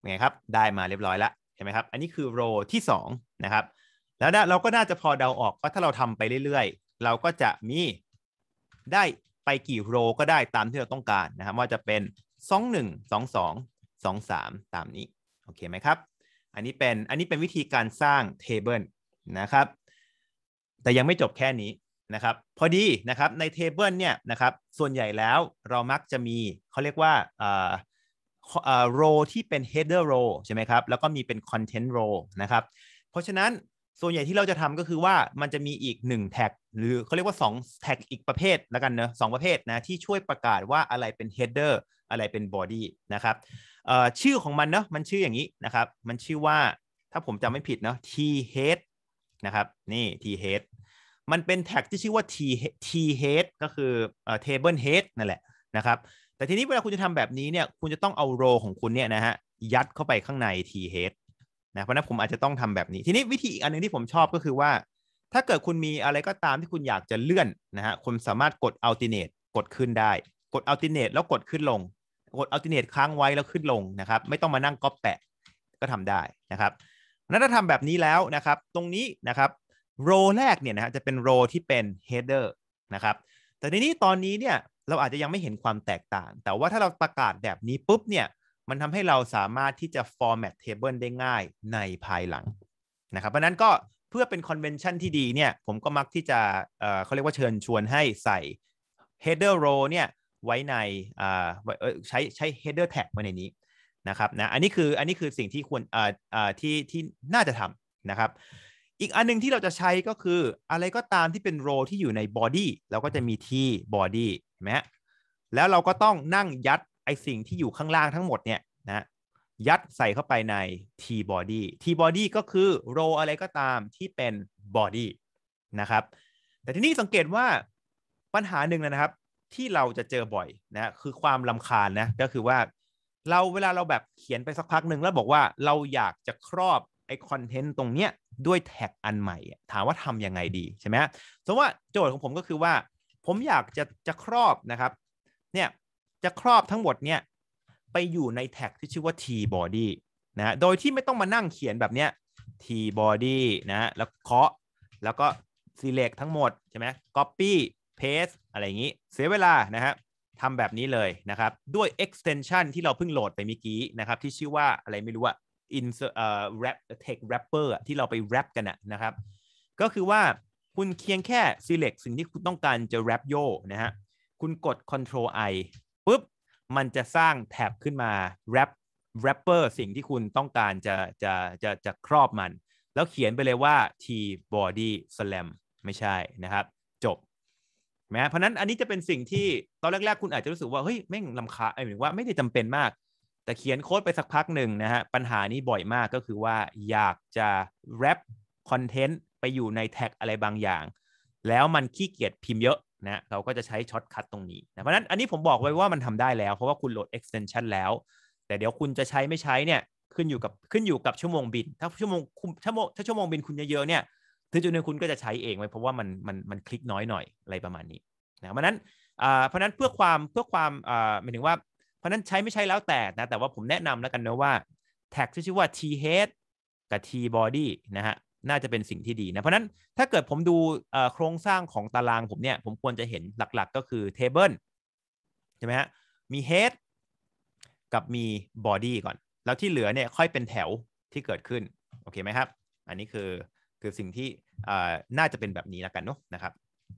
ไงครับได้มาเรียบร้อยแลวเห็นไหมครับอันนี้คือโรที่สองนะครับ แล้วเราก็น่าจะพอเดาออกว่าถ้าเราทำไปเรื่อยๆ เราก็จะมีได้ไปกี่โรก็ได้ตามที่เราต้องการนะครับ ว่าจะเป็น2 1 2 2 2 3 ตามนี้ โอเคไหมครับ อันนี้เป็นอันนี้เป็นวิธีการสร้างเทเบิลนะครับ แต่ยังไม่จบแค่นี้นะครับพอดีนะครับในเทเบิลเนี่ยนะครับส่วนใหญ่แล้วเรามักจะมีเขาเรียกว่าเเออออ่่โรที่เป็น header row ใช่ไหมครับแล้วก็มีเป็น content row นะครับเพราะฉะนั้นส่วนใหญ่ที่เราจะทำก็คือว่ามันจะมีอีก1แท็กหรือเขาเรียกว่า2แท็กอีกประเภทแล้วกันเนะสประเภทนะที่ช่วยประกาศว่าอะไรเป็น header อะไรเป็น body นะครับชื่อของมันเนะมันชื่ออย่างนี้นะครับมันชื่อว่าถ้าผมจำไม่ผิดเนาะ t head นะครับนี่ t head มันเป็นแท็กที่ชื่อว่า t t head ก็คือเอ่อ table head นั่นแหละนะครับ แต่ทีนี้เวลาคุณจะทำแบบนี้เนี่ย คุณจะต้องเอาโรของคุณเนี่ยนะฮะยัดเข้าไปข้างใน t head นะเพราะนั้นผมอาจจะต้องทำแบบนี้ ทีนี้วิธีอีกอันนึงที่ผมชอบก็คือว่า ถ้าเกิดคุณมีอะไรก็ตามที่คุณอยากจะเลื่อนนะฮะคุณสามารถกด alternate กดขึ้นได้ กด alternate แล้วกดขึ้นลง กด alternate ค้างไว้แล้วขึ้นลงนะครับ ไม่ต้องมานั่งก๊อปแปะก็ทำได้นะครับนั้นถ้าทำแบบนี้แล้วนะครับ ตรงนี้นะครับโรแรกเนี่ยนะฮะจะเป็นโรที่เป็น header นะครับ แต่ในนี้ตอนนี้เนี่ยเราอาจจะยังไม่เห็นความแตกต่าง แต่ว่าถ้าเราประกาศแบบนี้ปุ๊บเนี่ยมันทำให้เราสามารถที่จะ format table ได้ง่ายในภายหลังนะครับเพราะนั้นก็เพื่อเป็นคอนเวนชันที่ดีเนี่ยผมก็มักที่จะเเขาเรียกว่าเชิญชวนให้ใส่ header row เนี่ยไว้ในใช้ใช้ header tag ไว้ในนี้นะครับนะอันนี้คืออันนี้คือสิ่งที่ควรที่ที่น่าจะทำนะครับอีกอันนึงที่เราจะใช้ก็คืออะไรก็ตามที่เป็นโรที่อยู่ในบอดี้เราก็จะมีที่บอดี้เห็นไหมแล้วเราก็ต้องนั่งยัดไอสิ่งที่อยู่ข้างล่างทั้งหมดเนี่ยนะยัดใส่เข้าไปในทีบอดี้ทีบอดี้ก็คือโรอะไรก็ตามที่เป็นบอดี้นะครับแต่ที่นี่สังเกตว่าปัญหาหนึ่งนะครับที่เราจะเจอบ่อยนะคือความลำคาญนะก็คือว่าเราเวลาเราแบบเขียนไปสักพักหนึ่งแล้วบอกว่าเราอยากจะครอบไอคอนเทนต์ตรงเนี้ยด้วยแท็กอันใหม่ถามว่าทำยังไงดี ใช่ไหมสมมติว่าโจทย์ของผมก็คือว่า ผมอยากจะจะครอบนะครับเนี่ยจะครอบทั้งหมดเนี่ย ไปอยู่ในแท็กที่ชื่อว่า t body นะ โดยที่ไม่ต้องมานั่งเขียนแบบเนี้ย t body นะแล้วเคาะแล้วก็ select ทั้งหมดใช่ไหม copy paste อะไรอย่างนี้ เสียเวลานะฮะทำแบบนี้เลยนะครับ ด้วย extension ที่เราเพิ่งโหลดไปเมื่อกี้นะครับที่ชื่อว่าอะไรไม่รู้อะอินเอ่อแรปเทคแรปเปอร์ที่เราไปแรปกันนะครับ ก็คือว่าคุณเคียงแค่ select สิ่งที่คุณต้องการจะแรปโยนะฮะคุณกด control i ปุ๊บ มันจะสร้างแท็บขึ้นมาแรปแรปเปอร์สิ่งที่คุณต้องการจะจะจะจะครอบมัน แล้วเขียนไปเลยว่า t body slam ไม่ใช่นะครับ จบแม้เพราะนั้นอันนี้จะเป็นสิ่งที่ตอนแรกๆ คุณอาจจะรู้สึกว่า เฮ้ยแม่งลำคาไอ้หมายว่าไม่ได้จำเป็นมากแต่เขียนโค้ดไปสักพักหนึ่งนะฮะปัญหานี้บ่อยมากก็คือว่าอยากจะแรปคอนเทนต์ไปอยู่ในแท็กอะไรบางอย่าง แล้วมันขี้เกียจพิมพ์เยอะนะเราก็จะใช้ช็อตคัดตรงนี้นะเพราะนั้น อันนี้ผมบอกไว้ว่ามันทำได้แล้ว เพราะว่าคุณโหลด extension แล้ว แต่เดี๋ยวคุณจะใช้ไม่ใช้เนี่ยขึ้นอยู่กับขึ้นอยู่กับชั่วโมงบิน ถ้าชั่วโมงคุณถ้าถ้าชั่วโมงบินคุณเยอะเนี่ยถึงจุดหนึ่งคุณก็จะใช้เองไว้เพราะว่ามันมันมันคลิกน้อยหน่อยอะไรประมาณนี้นะเพราะนั้นเพราะนั้นเพื่อความเพื่อความหมายถึงว่าราะนั้นใช้ไม่ใช้แล้วแต่นะแต่ว่าผมแนะนำแล้วกันนะว่าแท็กที่ชื่อว่า t head กับ t body นะฮะน่าจะเป็นสิ่งที่ดีนะเพราะนั้นถ้าเกิดผมดูโครงสร้างของตารางผมเนี่ยผมควรจะเห็นหลักๆก็คือ table ใช่ไหมฮะมี head กับมี body ก่อน แล้วที่เหลือเนี่ยค่อยเป็นแถวที่เกิดขึ้นโอเคไหมครับอันนี้คือคือสิ่งที่น่าจะเป็นแบบนี้แล้วกันเนาะนะครับ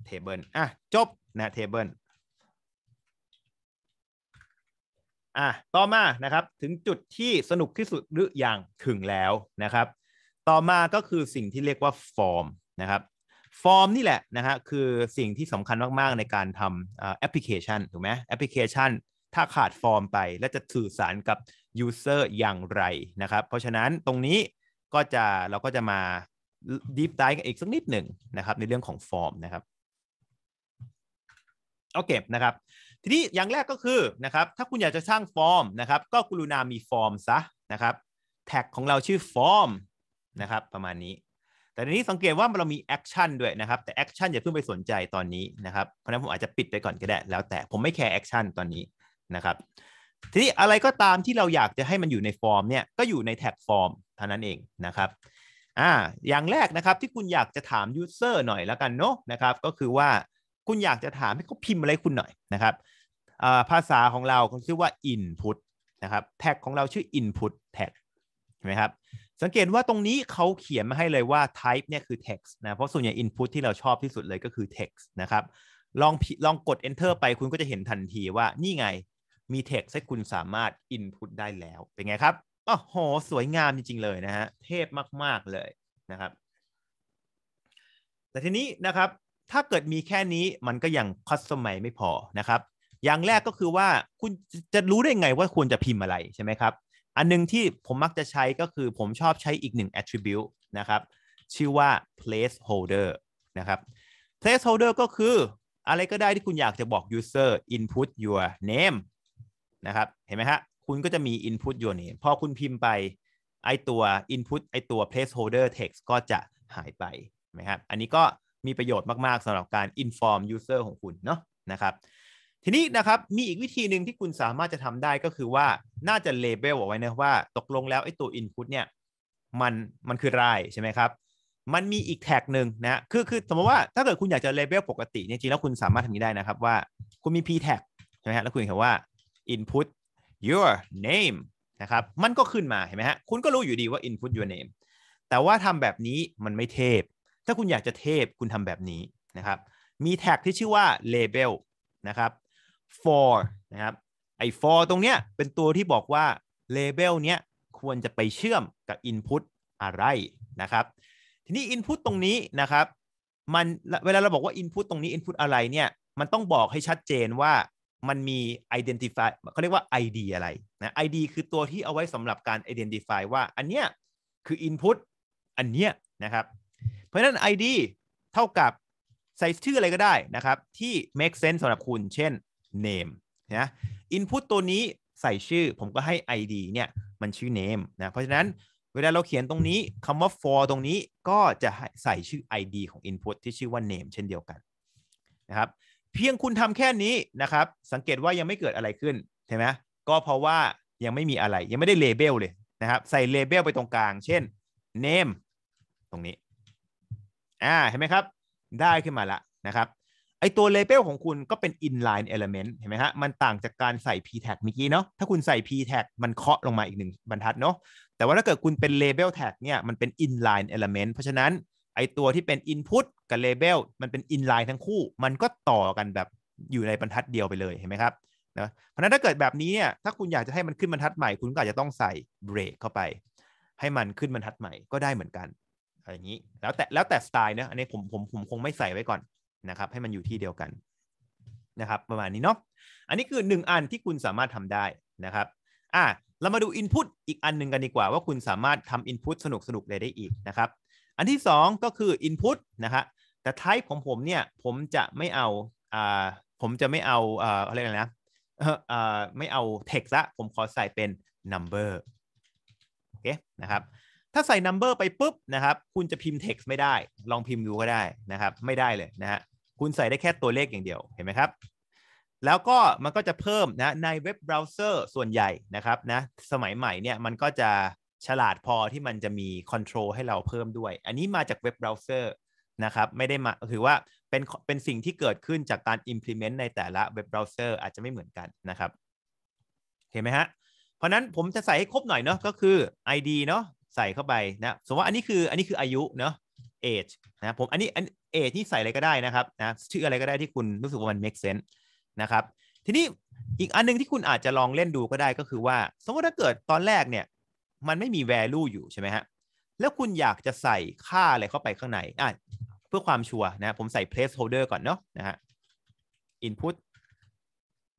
table อ่ะจบนะ table อ่ะต่อมานะครับถึงจุดที่สนุกที่สุดหรืออย่างถึงแล้วนะครับ ต่อมาก็คือสิ่งที่เรียกว่าฟอร์มนะครับฟอร์มนี่แหละนะฮะคือสิ่งที่สำคัญมากๆในการทำแอปพลิเคชันถูกไหมแอปพลิเคชันถ้าขาดฟอร์มไป แล้วจะสื่อสารกับยูเซอร์อย่างไรนะครับ เพราะฉะนั้นตรงนี้ก็จะเราก็จะมาดีฟไดกันอีกสักนิดหนึ่งนะครับในเรื่องของฟอร์มนะครับโอเคนะครับทีนี้อย่างแรกก็คือนะครับถ้าคุณอยากจะสร้างฟอร์มนะครับก็กรุณามีฟอร์มซะนะครับแท็กของเราชื่อฟอร์มนะครับประมาณนี้ แต่ทีนี้สังเกตว่าเรามีแอคชั่นด้วยนะครับแต่แอคชั่นอย่าเพิ่งไปสนใจตอนนี้นะครับเพราะนั้นผมอาจจะปิดไปก่อนก็ได้ แล้วแต่ผมไม่แคร์แอคชั่นตอนนี้นะครับทีนี้อะไรก็ตามที่เราอยากจะให้มันอยู่ในฟอร์มเนี่ยก็อยู่ในแท็กฟอร์มเท่านั้นเองนะครับอ่าอย่างแรกนะครับที่คุณอยากจะถามยูเซอร์หน่อยแล้วกันเนาะนะครับก็คือว่าคุณอยากจะถามให้เขาพิมพ์อะไรคุณหน่อยนะครับภาษาของเราเขาชื่อว่า input นะครับแท็กของเราชื่อ input tag ห็นไหมครับสังเกตว่าตรงนี้เขาเขียนมาให้เลยว่า type เนี่ยคือ text นะเพราะส่วนใหญ่ input ที่เราชอบที่สุดเลยก็คือ text นะครับ ลองลองกด enter ไปคุณก็จะเห็นทันทีว่านี่ไงมี text ให้คุณสามารถ input ได้แล้วเป็นไงครับอ๋อโหสวยงามจริงๆเลยนะฮะ เทพมากๆเลยนะครับแต่ทีนี้นะครับถ้าเกิดมีแค่นี้มันก็ยังคัสตอมไมไม่พอนะครับ อย่างแรกก็คือว่าคุณจะรู้ได้ไงว่าควรจะพิมพ์อะไรใช่ไหมครับอันนึงที่ผมมักจะใช้ก็คือผมชอบใช้อีกหนึ่ง attribute นะครับชื่อว่า placeholder นะครับ placeholder ก็คืออะไรก็ได้ที่คุณอยากจะบอก user input your name นะครับเห็นไหมฮะคุณก็จะมี input your name พอคุณพิมพ์ไป ไอตัว input ไอตัว placeholder text ก็จะหายไปนะครับอันนี้ก็มีประโยชน์มาก ๆสำหรับการ inform user ของคุณเนาะนะครับทีนี้นะครับ มีอีกวิธีหนึ่งที่คุณสามารถจะทำได้ก็คือว่าน่าจะ label เอาไว้นะว่าตกลงแล้วไอ้ตัว input เนี่ยมันมันคือรายใช่ไหมครับ มันมีอีกแท็กหนึ่งนะ คือคือสมมติว่าถ้าเกิดคุณอยากจะเลเ e ลปกติจริงๆแล้วคุณสามารถทำนี้ได้นะครับว่า คุณมี p tag ใช่ไหมฮะแล้วคุณเขียนว่า input your name นะครับมันก็ขึ้นมาเห็นไหมฮะคุณก็รู้อยู่ดีว่า input your name แต่ว่าทำแบบนี้มันไม่เทพถ้าคุณอยากจะเทพคุณทำแบบนี้นะครับ มีแท็กที่ชื่อว่า label นะครับ for นะครับไอ้ for ตรงเนี้ยเป็นตัวที่บอกว่า label เนี้ยควรจะไปเชื่อมกับ input อะไรนะครับทีนี้ input ตรงนี้นะครับ มันเวลาเราบอกว่า input ตรงนี้ input อะไรเนี่ยมันต้องบอกให้ชัดเจนว่ามันมี identify เขาเรียกว่า ID อะไรนะ ID คือตัวที่เอาไว้สำหรับการ identify ว่าอันเนี้ยคือ input อันเนี้ยนะครับเพราะนั้น ID เท่ากับ ใส่ชื่ออะไรก็ได้นะครับ ที่ make sense สำหรับคุณ เช่น name นะ input ตัวนี้ใส่ชื่อผมก็ให้ ID เนี่ย มันชื่อ name นะ เพราะฉะนั้นเวลาเราเขียนตรงนี้คำว่า for ตรงนี้ ก็จะใส่ชื่อ ID ของ input ที่ชื่อว่า name เช่นเดียวกันนะครับเพียงคุณทำแค่นี้นะครับสังเกตว่ายังไม่เกิดอะไรขึ้น ใช่ไหมก็เพราะว่ายังไม่มีอะไรยังไม่ได้ label เลยนะครับ ใส่ label ไปตรงกลาง เช่น name ตรงนี้อ่าเห็นไหมครับได้ขึ้นมาละนะครับไอตัวเลเบลของคุณก็เป็น inline element เห็นไหมฮะมันต่างจากการใส่ p tag เมื่อกี้เนาะถ้าคุณใส่ p tag มันเคาะลงมาอีกหนึ่งบรรทัดเนาะแต่ว่าถ้าเกิดคุณเป็น label tag เนี่ยมันเป็น inline element เพราะฉะนั้นไอตัวที่เป็น input กับ label มันเป็น inline ทั้งคู่ มันก็ต่อกันแบบอยู่ในบรรทัดเดียวไปเลยเห็นไหมครับนะเพราะนั้นถ้าเกิดแบบนี้เนี่ยถ้าคุณอยากจะให้มันขึ้นบรรทัดใหม่ คุณก็อาจจะต้องใส่ break เข้าไป ให้มันขึ้นบรรทัดใหม่ก็ได้เหมือนกันอะไรอย่างนี้แล้วแต่แล้วแต่สไตล์นะอันนี้ผมผมผมคงไม่ใส่ไว้ก่อนนะครับให้มันอยู่ที่เดียวกันนะครับ ประมาณนี้เนาะอันนี้คือหนึ่งอันที่คุณสามารถทำได้นะครับอ่ะเรามาดู Input อีกอันหนึ่งกันดีกว่า ว่าคุณสามารถทำ Input สนุกสนุกได้ได้อีกนะครับ อันที่ 2 ก็คือ Input นะครับแต่ type ของผมเนี่ยผมจะไม่เอาอ่าผมจะไม่เอาอ่าอะไรนะอ่าไม่เอา text ละผมขอใส่เป็น number โอเคนะครับถ้าใส่ number ไปปุ๊บนะครับคุณจะพิมพ์ text ไม่ได้ ลองพิมพ์ดูก็ได้นะครับ ไม่ได้เลยนะฮะคุณใส่ได้แค่ตัวเลขอย่างเดียวเห็นไหมครับ แล้วก็มันก็จะเพิ่มนะในเว็บเบราว์เซอร์ส่วนใหญ่นะครับนะสมัยใหม่เนี่ยมันก็จะฉลาดพอที่มันจะมีคอนโทรลให้เราเพิ่มด้วย อันนี้มาจากเว็บเบราว์เซอร์นะครับไม่ได้มาถือว่าเป็นเป็นสิ่งที่เกิดขึ้นจากการ implement ในแต่ละเว็บเบราว์เซอร์อาจจะไม่เหมือนกันนะครับเห็นไหมฮะเพราะนั้นผมจะใส่ให้ครบหน่อยเนาะก็คือ ID เนาะใส่เข้าไปนะสมมติว่าอันนี้คือ อันนี้คืออายุเนาะ age นะ ผมอันนี้อัน age นี่ใส่อะไรก็ได้นะครับนะชื่ออะไรก็ได้ที่คุณรู้สึกว่ามัน make sense นะครับ ทีนี้อีกอันนึงที่คุณอาจจะลองเล่นดูก็ได้ก็คือว่า สมมติถ้าเกิดตอนแรกเนี่ยมันไม่มี value อยู่ใช่ไหมฮะ แล้วคุณอยากจะใส่ค่าอะไรเข้าไปข้างใน อ่ะ เพื่อความชัวร์นะ ผมใส่ placeholder ก่อนเนาะนะฮะ input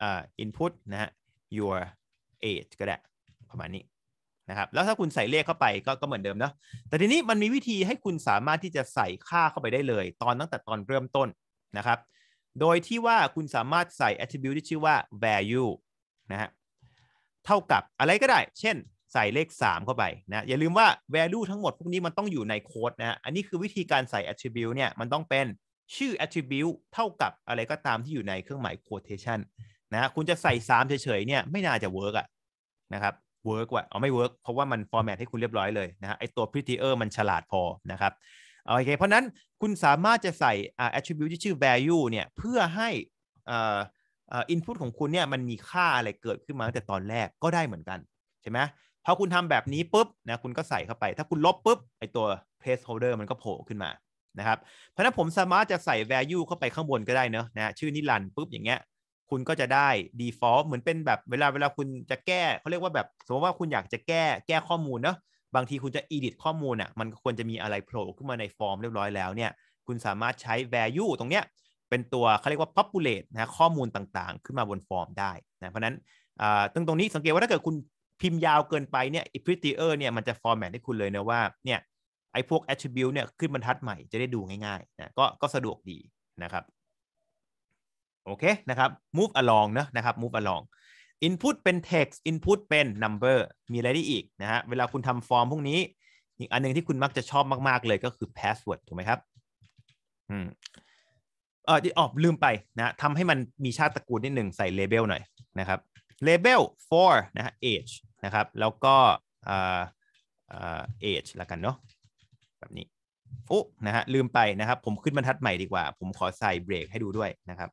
อ่า input นะฮะ your age ก็ได้ประมาณนี้นะครับแล้วถ้าคุณใส่เลขเข้าไปก็ก็เหมือนเดิมเนาะแต่ทีนี้มันมีวิธีให้คุณสามารถที่จะใส่ค่าเข้าไปได้เลย ตอนตั้งแต่ตอนเริ่มต้นนะครับ โดยที่ว่าคุณสามารถใส่ attribute ที่ชื่อว่า value นะฮะเท่ากับอะไรก็ได้เช่นใส่เลข 3 เข้าไปนะ อย่าลืมว่า value ทั้งหมดพวกนี้มันต้องอยู่ในโค้ดนะฮะอันนี้คือวิธีการใส่ attribute เนี่ยมันต้องเป็นชื่อ attribute เท่ากับอะไรก็ตามที่อยู่ในเครื่องหมาย quotation นะคุณจะใส่3เฉยๆเนี่ยไม่น่าจะเวิร์กอะนะครับเวิร์กว่ะ เอาไม่เวิร์กเพราะว่ามันฟอร์แมตให้คุณเรียบร้อยเลยนะฮะไอตัวพรีเออร์มันฉลาดพอนะครับโอเคเพราะนั้นคุณสามารถจะใส่ attribute ที่ชื่อ value เนี่ยเพื่อให้อินพุตของคุณเนี่ยมันมีค่าอะไรเกิดขึ้นมาตั้งแต่ตอนแรกก็ได้เหมือนกันใช่ไหมพอคุณทำแบบนี้ปุ๊บนะคุณก็ใส่เข้าไป ถ้าคุณลบปุ๊บไอตัว placeholder มันก็โผล่ขึ้นมานะครับเพราะนั้นผมสามารถจะใส่ value เข้าไปข้างบนก็ได้เนอะนะชื่อนิรันปุ๊บอย่างเงี้ยคุณก็จะได้ default เหมือนเป็นแบบเวลาเวลาคุณจะแก้ เขาเรียกว่าแบบ สมมติว่าคุณอยากจะแก้แก้ข้อมูลเนาะบางทีคุณจะ edit ข้อมูลอ่ะมันควรจะมีอะไรโผล่ขึ้นมาในฟอร์มเรียบร้อยแล้วเนี่ยคุณสามารถใช้ value ตรงเนี้ยเป็นตัวเขาเรียกว่า populate นะข้อมูลต่างๆ ขึ้นมาบนฟอร์มได้นะเพราะนั้นตรงตรงนี้สังเกตว่าถ้าเกิดคุณพิมพ์ยาวเกินไปเนี่ย i p r e t i e r เนี่ยมันจะฟอร์แมตให้คุณเลยนะว่าเนี่ยไอ้พวก attribute เนี่ยขึ้นบรรทัดใหม่จะได้ดูง่ายๆนะก็ก็สะดวกดีนะครับโอเคนะครับ move along เนอะนะครับ move along input เป็น text input เป็น number มีอะไรได้อีกนะฮะ เวลาคุณทำฟอร์มพวกนี้อีกอันนึงที่คุณมักจะชอบมาก ๆ เลยก็คือ password ถูกไหมครับ อืม เออออกลืมไป นะทำให้มัน มีชาติตระกูลนิดหนึ่งใส่ label หน่อย นะครับ label for นะฮะ age นะครับ แล้วก็อ่าอ่า age ละกันเนาะ แบบนี้โอ้นะฮะ ลืมไป นะครับ ผมขึ้นบรรทัดใหม่ดีกว่า ผมขอ ใส่เบรกให้ดูด้วยนะครับ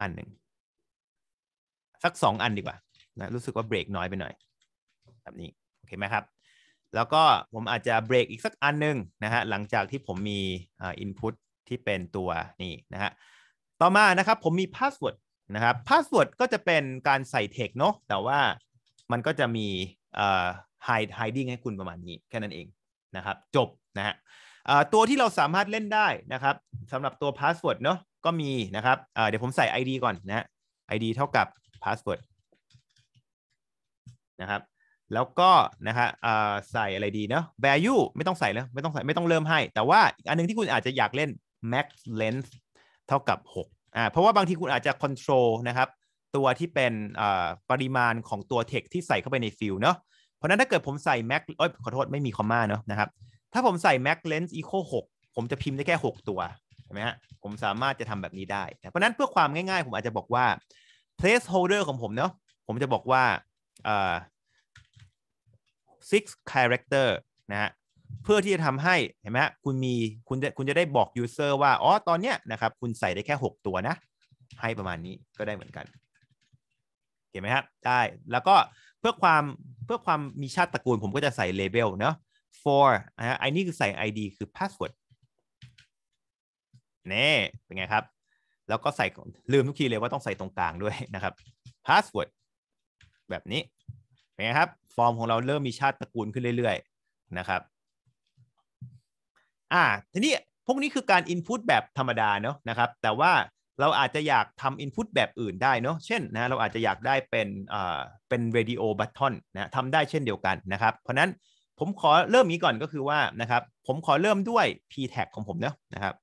อันหนึ่งสักสองอันดีกว่านะรู้สึกว่าเบรกน้อยไปหน่อยแบบนี้โอเคไหมครับแล้วก็ผมอาจจะเบรกอีกสักอันหนึ่งนะฮะหลังจากที่ผมมีอินพุตที่เป็นตัวนี่นะฮะต่อมานะครับผมมีพาสเวิร์ดนะครับพาสเวิร์ดก็จะเป็นการใส่เทคเนาะแต่ว่ามันก็จะมีไฮดิ้งให้คุณประมาณนี้ แค่นั้นเองนะครับจบนะฮะตัวที่เราสามารถเล่นได้นะครับสำหรับตัวพาสเวิร์ดเนาะก็มีนะครับ เดี๋ยวผมใส่ ID ก่อนนะ ID เท่ากับ password นะครับ แล้วก็นะฮะใส่อะไรดีเนาะ value ไม่ต้องใส่แล้วไม่ต้องใส่ ไม่ต้องเริ่มให้ แต่ว่าอีกอันนึงที่คุณอาจจะอยากเล่น max length เท่ากับ 6 อ่า เพราะว่าบางทีคุณอาจจะ control นะครับ ตัวที่เป็นปริมาณของตัว text ที่ใส่เข้าไปใน field เนาะ เพราะนั้นถ้าเกิดผมใส่ max เอ้ย ขอโทษ ไม่มีคอมมาเนาะนะครับ ถ้าผมใส่ max length equal 6 ผมจะพิมพ์ได้แค่ 6 ตัวห็นไหมฮะ ผมสามารถจะทำแบบนี้ได้เพราะนั้นเพื่อความง่าย ๆ ผมอาจจะบอกว่า placeholder ของ ผมเนาะ ผมจะบอกว่า six character นะฮะ เพื่อที่จะทำให้ เห็นไหมฮะคุณมี คุณจะ คุณจะได้บอก user ว่า อ๋อ ตอนเนี้ยนะครับ คุณใส่ได้แค่ 6 ตัวนะ ให้ประมาณนี้ ก็ได้เหมือนกันเห็นไหมครับได้แล้วก็เพื่อความ เพื่อความมีชาติตระกูลผมก็จะใส่เลเบลเนาะ for นะฮะอันนี้คือใส่ ID คือ password เน่เป็นไงครับแล้วก็ใส่ลืมทุกทีเลยว่าต้องใส่ตรงกลางด้วยนะครับ password แบบนี้เป็นไงครับ ฟอร์มของเราเริ่มมีชาติตระกูลขึ้นเรื่อยๆ นะครับอ่าทีนี้พวกนี้คือการ Input แบบธรรมดาเนาะนะครับ แต่ว่าเราอาจจะอยากทำ Input แบบอื่นได้เนาะเช่นนะเราอาจจะอยากได้เป็นเอ่อเป็นวิดีโอบัตทอนนะทำได้เช่นเดียวกันนะครับเพราะนั้นผมขอเริ่มนี้ก่อนก็คือว่านะครับผมขอเริ่มด้วย p tag ของผมเนาะนะครับ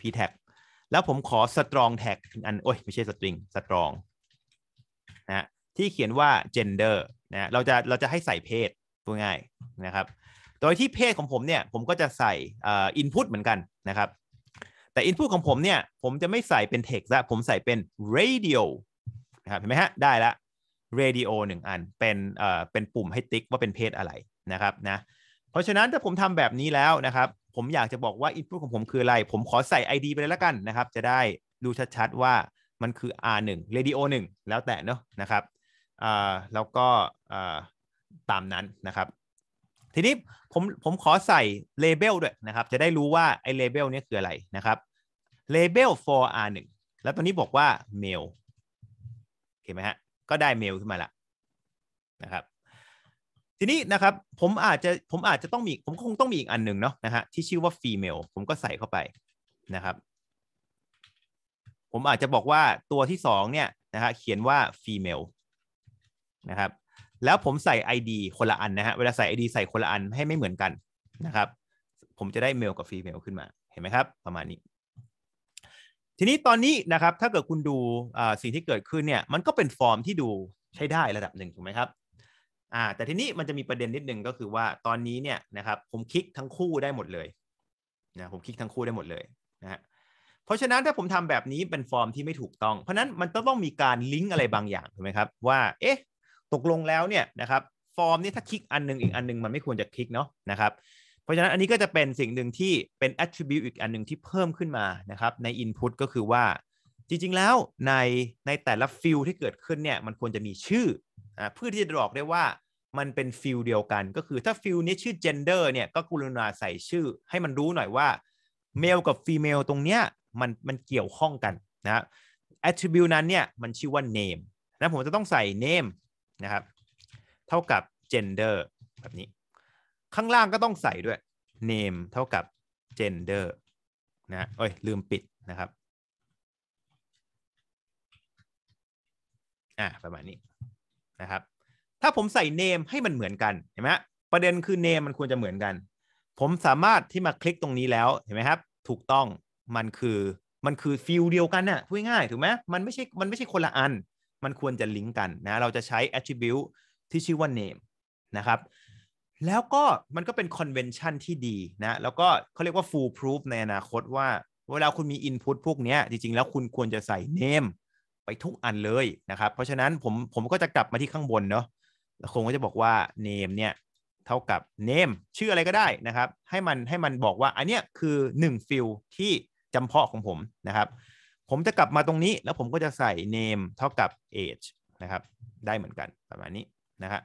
p t a g แล้วผมขอ strong tag อันโอ้ยไม่ใช่ string strong นะที่เขียนว่า gender นะเราจะเราจะให้ใส่เพศตัวง่ายนะครับ โดยที่เพศของผมเนี่ยผมก็จะใส่อินพุตเหมือนกันนะครับ แต่อินพุตของผมเนี่ยผมจะไม่ใส่เป็น text ละผมใส่เป็น radio นะครับเห็นไหมฮะได้ละ radio หนึ่งอันเป็นเอ่อเป็นปุ่มให้ติ๊กว่าเป็นเพศอะไรนะครับนะเพราะฉะนั้นถ้าผมทำแบบนี้แล้วนะครับผมอยากจะบอกว่าอินพุตของผมคืออะไร ผมขอใส่ ID ไปเลยละกันนะครับ จะได้ดูชัดๆว่ามันคือ R1 Radio 1แล้วแต่เนาะนะครับ แล้วก็ตามนั้นนะครับ ทีนี้ผมผมขอใส่เลเบลด้วยนะครับ จะได้รู้ว่าไอ้เลเบลนี้คืออะไรนะครับเลเบล for R1 แล้วตอนนี้บอกว่า mail เอเคไหมฮะ ก็ได้ mail ขึ้นมาละนะครับทีนี้นะครับผมอาจจะผมอาจจะต้องมีผมคงต้องมีอีกอันหนึ่งเนาะนะฮะที่ชื่อว่า female ผมก็ใส่เข้าไปนะครับ ผมอาจจะบอกว่าตัวที่สองเนี่ยนะฮะเขียนว่า female นะครับแล้วผมใส่ ID คนละอันนะฮะเวลาใส่ ID ใส่คนละอันให้ไม่เหมือนกันนะครับผมจะได้เมลกับฟีเมลขึ้นมาเห็นไหมครับประมาณนี้ ทีนี้ตอนนี้นะครับถ้าเกิดคุณดูสิ่งที่เกิดขึ้นเนี่ยมันก็เป็นฟอร์มที่ดูใช้ได้ระดับหนึ่งถูกไหมครับอ่าแต่ทีนี้มันจะมีประเด็นนิดนึงก็คือว่าตอนนี้เนี่ยนะครับผมคลิกทั้งคู่ได้หมดเลยนะผมคลิกทั้งคู่ได้หมดเลยนะฮะเพราะฉะนั้นถ้าผมทำแบบนี้เป็นฟอร์มที่ไม่ถูกต้อง เพราะนั้นมันต้องมีการลิงก์อะไรบางอย่างถูกไหมครับว่าเอ๊ะตกลงแล้วเนี่ยนะครับฟอร์มนี่ถ้าคลิกอันนึงอีกอันนึงมันไม่ควรจะคลิกเนาะนะครับเพราะฉะนั้นอันนี้ก็จะเป็นสิ่งหนึ่งที่เป็น attribute อีกอันหนึ่งที่เพิ่มขึ้นมานะครับใน input ก็คือว่าจริงๆ แล้ว ในในแต่ละฟิลที่เกิดขึ้นเนี่ยมันควรจะมีชื่อเพื่อที่จะบอกได้ว่ามันเป็นฟิลเดียวกัน ก็คือถ้าฟิลนี้ชื่อเจนเดอร์เนี่ยก็กรุณาใส่ชื่อ ให้มันรู้หน่อยว่าเมลกับฟีเมลตรงเนี้ยมันมันเกี่ยวข้องกันนะ attribute นั้นเนี่ยมันชื่อว่า name นะผมจะต้องใส่ name นะครับเท่ากับ gender แบบนี้ ข้างล่างก็ต้องใส่ด้วย name เท่ากับ gender นะเอ้ยลืมปิดนะครับ่าประมาณนี้นะครับ ถ้าผมใส่ name ให้มันเหมือนกันเห็นไหมฮะประเด็นคือ name มันควรจะเหมือนกัน ผมสามารถที่มาคลิกตรงนี้แล้วเห็นไหมครับถูกต้อง มันคือมันคือฟิลเดียวกันนะ่ะพูดง่ายถูกไหมมันไม่ใช่มันไม่ใช่คนละอัน มันควรจะลิงก์กันนะเราจะใช้ attribute ที่ชื่อว่า name นะครับแล้วก็มันก็เป็น convention ที่ดีนะแล้วก็เขาเรียกว่า foolproof ในอนาคตว่า เวลาคุณมี input พวกนี้ จริงๆ แล้วคุณควรจะใส่ name ไปทุกอันเลยนะครับ เพราะฉะนั้นผมผมก็จะกลับมาที่ข้างบนเนาะคงก็จะบอกว่า name เนี่ย เท่ากับ name ชื่ออะไรก็ได้นะครับ ให้มันให้มันบอกว่าอันเนี้ยคือ1ฟิลที่จำเพาะของผมนะครับ ผมจะกลับมาตรงนี้แล้วผมก็จะใส่ name เท่ากับ age นะครับ ได้เหมือนกันประมาณนี้นะฮะ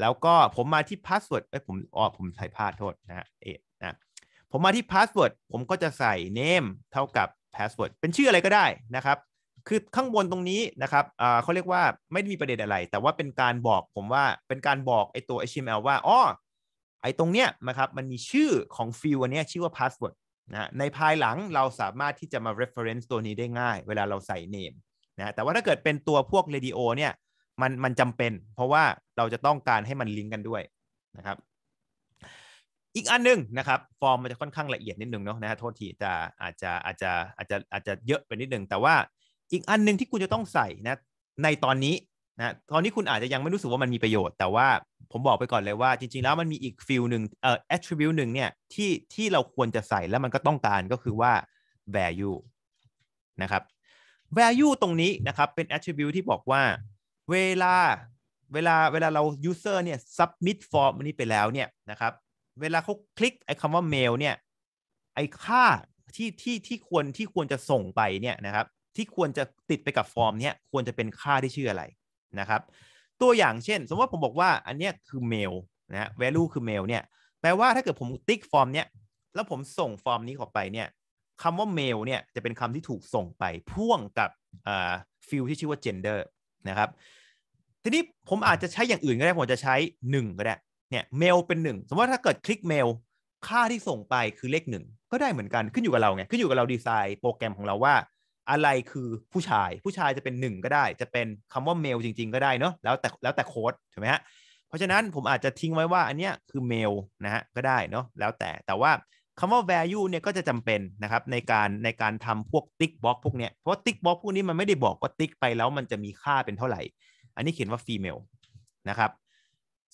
แล้วก็ผมมาที่ password เอ้ยผมอ๋อผมใส่พลาดโทษนะฮะเอนะผมมาที่ password ผมก็จะใส่ name เท่ากับ password เป็นชื่ออะไรก็ได้นะครับคือข้างบนตรงนี้นะครับเขาเรียกว่าไม่ได้มีประเด็นอะไร แต่ว่าเป็นการบอกผมว่าเป็นการบอกไอตัว HTML ว่าอ๋อไอตรงเนี้ยนะครับ มันมีชื่อของฟิลอันเนี้ยชื่อว่า password นะ ในภายหลังเราสามารถที่จะมา reference ตัวนี้ได้ง่าย เวลาเราใส่ name นะ แต่ว่าถ้าเกิดเป็นตัวพวก radio เนี่ย มันมันจำเป็น เพราะว่าเราจะต้องการให้มันลิงก์กันด้วยนะครับ อีกอันนึงนะครับ ฟอร์มมันจะค่อนข้างละเอียดนิดนึงเนาะนะฮะโทษทีจะอาจจะอาจจะอาจจะอาจจะเยอะไปนิดนึง แต่ว่าอีกอันหนึ่งที่คุณจะต้องใส่นะในตอนนี้นะตอนนี้คุณอาจจะยังไม่รู้สึกว่ามันมีประโยชน์ แต่ว่าผมบอกไปก่อนเลยว่าจริงๆ แล้วมันมีอีกฟิลหนึ่งเอ่อ attribute หนึ่งเนี่ยที่ที่เราควรจะใส่แล้วมันก็ต้องการก็คือว่า value นะครับ value ตรงนี้นะครับเป็น attribute ที่บอกว่า เวลาเวลาเวลาเรา user เนี่ย submit form นี้ไปแล้วเนี่ยนะครับเวลาเขาคลิกไอ้คำว่า mail เนี่ยไอ้ค่าที่ที่ที่ควรที่ควรจะส่งไปเนี่ยนะครับที่ควรจะติดไปกับฟอร์มเนี้ยควรจะเป็นค่าที่ชื่ออะไรนะครับ ตัวอย่างเช่น สมมติว่าผมบอกว่าอันเนี้ยคือเมลนะ value คือเมลเนี่ยแปลว่าถ้าเกิดผมติ๊กฟอร์มเนี้ยแล้วผมส่งฟอร์มนี้ออกไปเนี่ยคำว่าเมลเนี่ย จะเป็นคำที่ถูกส่งไปพ่วงกับฟิลที่ชื่อว่า gender นะครับ ทีนี้ผมอาจจะใช้อย่างอื่นก็ได้ ผมจะใช้ 1 ก็ได้เนี่ยเมลเป็น 1 สมมติว่าถ้าเกิดคลิกเมลค่าที่ส่งไปคือเลข1 ก็ได้เหมือนกันขึ้นอยู่กับเราไงขึ้นอยู่กับเราดีไซน์โปรแกรมของเราว่าอะไรคือผู้ชายผู้ชายจะเป็นหนึ่งก็ได้ จะเป็นคำว่าเมลจริงๆ ก็ได้เนาะแล้วแต่แล้วแต่โค้ดถูกไหมฮะ เพราะฉะนั้นผมอาจจะทิ้งไว้ว่าอันเนี้ยคือเมลนะฮะก็ได้เนาะแล้วแต่แต่ว่าคำว่า value เนี่ยก็จะจำเป็นนะครับในการในการทำพวกติ๊กบ็อกพวกเนี้ยเพราะติ๊กบ็อกพวกนี้ มันไม่ได้บอกว่าติ๊กไปแล้วมันจะมีค่าเป็นเท่าไหร่ อันนี้เขียนว่า female นะครับ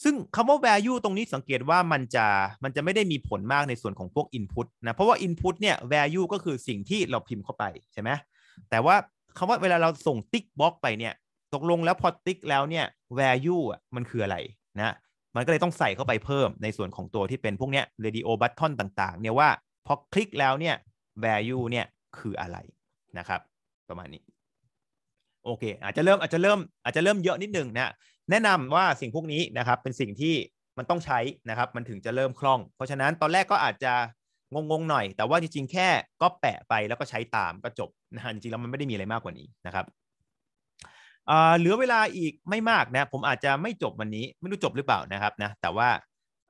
ซึ่งคำว่า value ตรงนี้สังเกตว่ามันจะมันจะไม่ได้มีผลมากในส่วนของพวก input นะเพราะว่า input เนี่ย value ก็คือสิ่งที่เราพิมพ์เข้าไปใช่ไหมแต่ว่าคำว่าเวลาเราส่งติ๊กบล็อกไปเนี่ยตกลงแล้วพอติ๊กแล้วเนี่ย value มันคืออะไรนะมันก็เลยต้องใส่เข้าไปเพิ่มในส่วนของตัวที่เป็นพวกเนี้ย radio button ต่างๆ เนี่ยว่าพอคลิกแล้วเนี่ย value เนี่ยคืออะไรนะครับ ประมาณนี้โอเค อาจจะเริ่มอาจจะเริ่มอาจจะเริ่มเยอะนิดนึงนะแนะนำว่าสิ่งพวกนี้นะครับเป็นสิ่งที่มันต้องใช้นะครับ มันถึงจะเริ่มคล่อง เพราะฉะนั้นตอนแรกก็อาจจะงงงหน่อยแต่ว่าจริงๆแค่ก็แปะไปแล้วก็ใช้ตามก็จบนะฮะจริงๆแล้วมันไม่ได้มีอะไรมากกว่านี้นะครับเหลือเวลาอีกไม่มากนะผมอาจจะไม่จบวันนี้ไม่รู้จบหรือเปล่านะครับนะแต่ว่า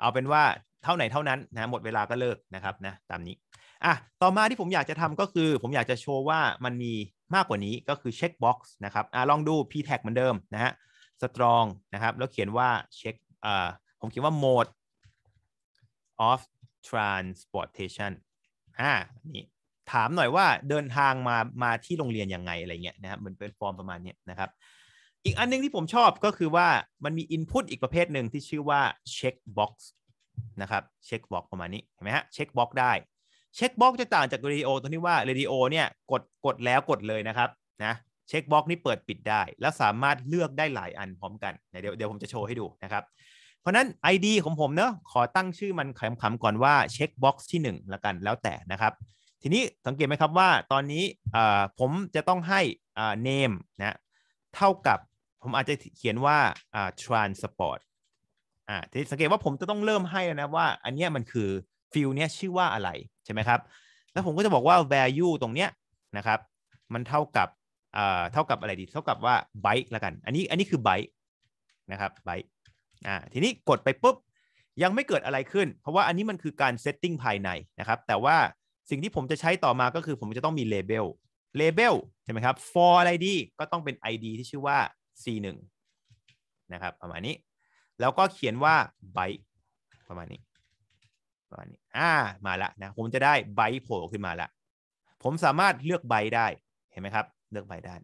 เอาเป็นว่าเท่าไหนเท่านั้นนะหมดเวลาก็เลิกนะครับนะตามนี้อ่ะต่อมาที่ผมอยากจะทำก็คือผมอยากจะโชว์ว่ามันมีมากกว่านี้ก็คือเช็คบ็อกซ์นะครับอ่ะลองดู p t a g เหมือนเดิมนะฮะสตรองนะครับแล้วเขียนว่าเช็คอ่าผมเขียนว่า mode of transportation อ่า นี่ถามหน่อยว่าเดินทางมา มาที่โรงเรียนยังไงอะไรเงี้ยนะครับเหมือนเป็นฟอร์มประมาณนี้นะครับ อีกอันนึงที่ผมชอบก็คือว่ามันมี Input อีกประเภทหนึ่งที่ชื่อว่า checkbox นะครับ checkbox ประมาณนี้เห็นไหมฮะ checkbox ได้ checkbox จะต่างจากเรดิโอตรงที่ว่าเรดิโอเนี่ยกด กดแล้วกดเลยนะครับนะเช็คบ็อกนี่เปิดปิดได้แล้วสามารถเลือกได้หลายอันพร้อมกัน เดี๋ยวเดี๋ยวผมจะโชว์ให้ดูนะครับเพราะนั้น ID ของผมเนอะ ขอตั้งชื่อมันขำๆ ก่อนว่าเช็คบ็อกซ์ที่1ละกัน แล้วแต่นะครับ ทีนี้สังเกตไหมครับว่าตอนนี้ผมจะต้องให้ n a m นะ เท่ากับผมอาจจะเขียนว่า transport อ่าทีสังเกตว่าผมจะต้องเริ่มให้แล้วนะว่าอันเนี้ยมันคือฟิลเนี้ยชื่อว่าอะไร ใช่ไหมครับ แล้วผมก็จะบอกว่า value ตรงเนี้ยนะครับ มันเท่ากับเอ่อเท่ากับอะไรดีเท่ากับว่า byte ละกันอันนี้อันนี้คือ byte นะครับ byte อ่า ทีนี้กดไปปุ๊บ ยังไม่เกิดอะไรขึ้น เพราะว่าอันนี้มันคือการเซตติ้งภายในนะครับ แต่ว่าสิ่งที่ผมจะใช้ต่อมาก็คือผมจะต้องมีเลเบลเลเบลใช่ไหมครับ for อะไรดีก็ต้องเป็น ID ที่ชื่อว่า c1 นะครับประมาณนี้ แล้วก็เขียนว่า byte ประมาณนี้ ประมาณนี้ อ่ามาละนะผมจะได้ byte โผล่ขึ้นมาละ ผมสามารถเลือก byte ได้เห็นไหมครับ เลือก byte ได้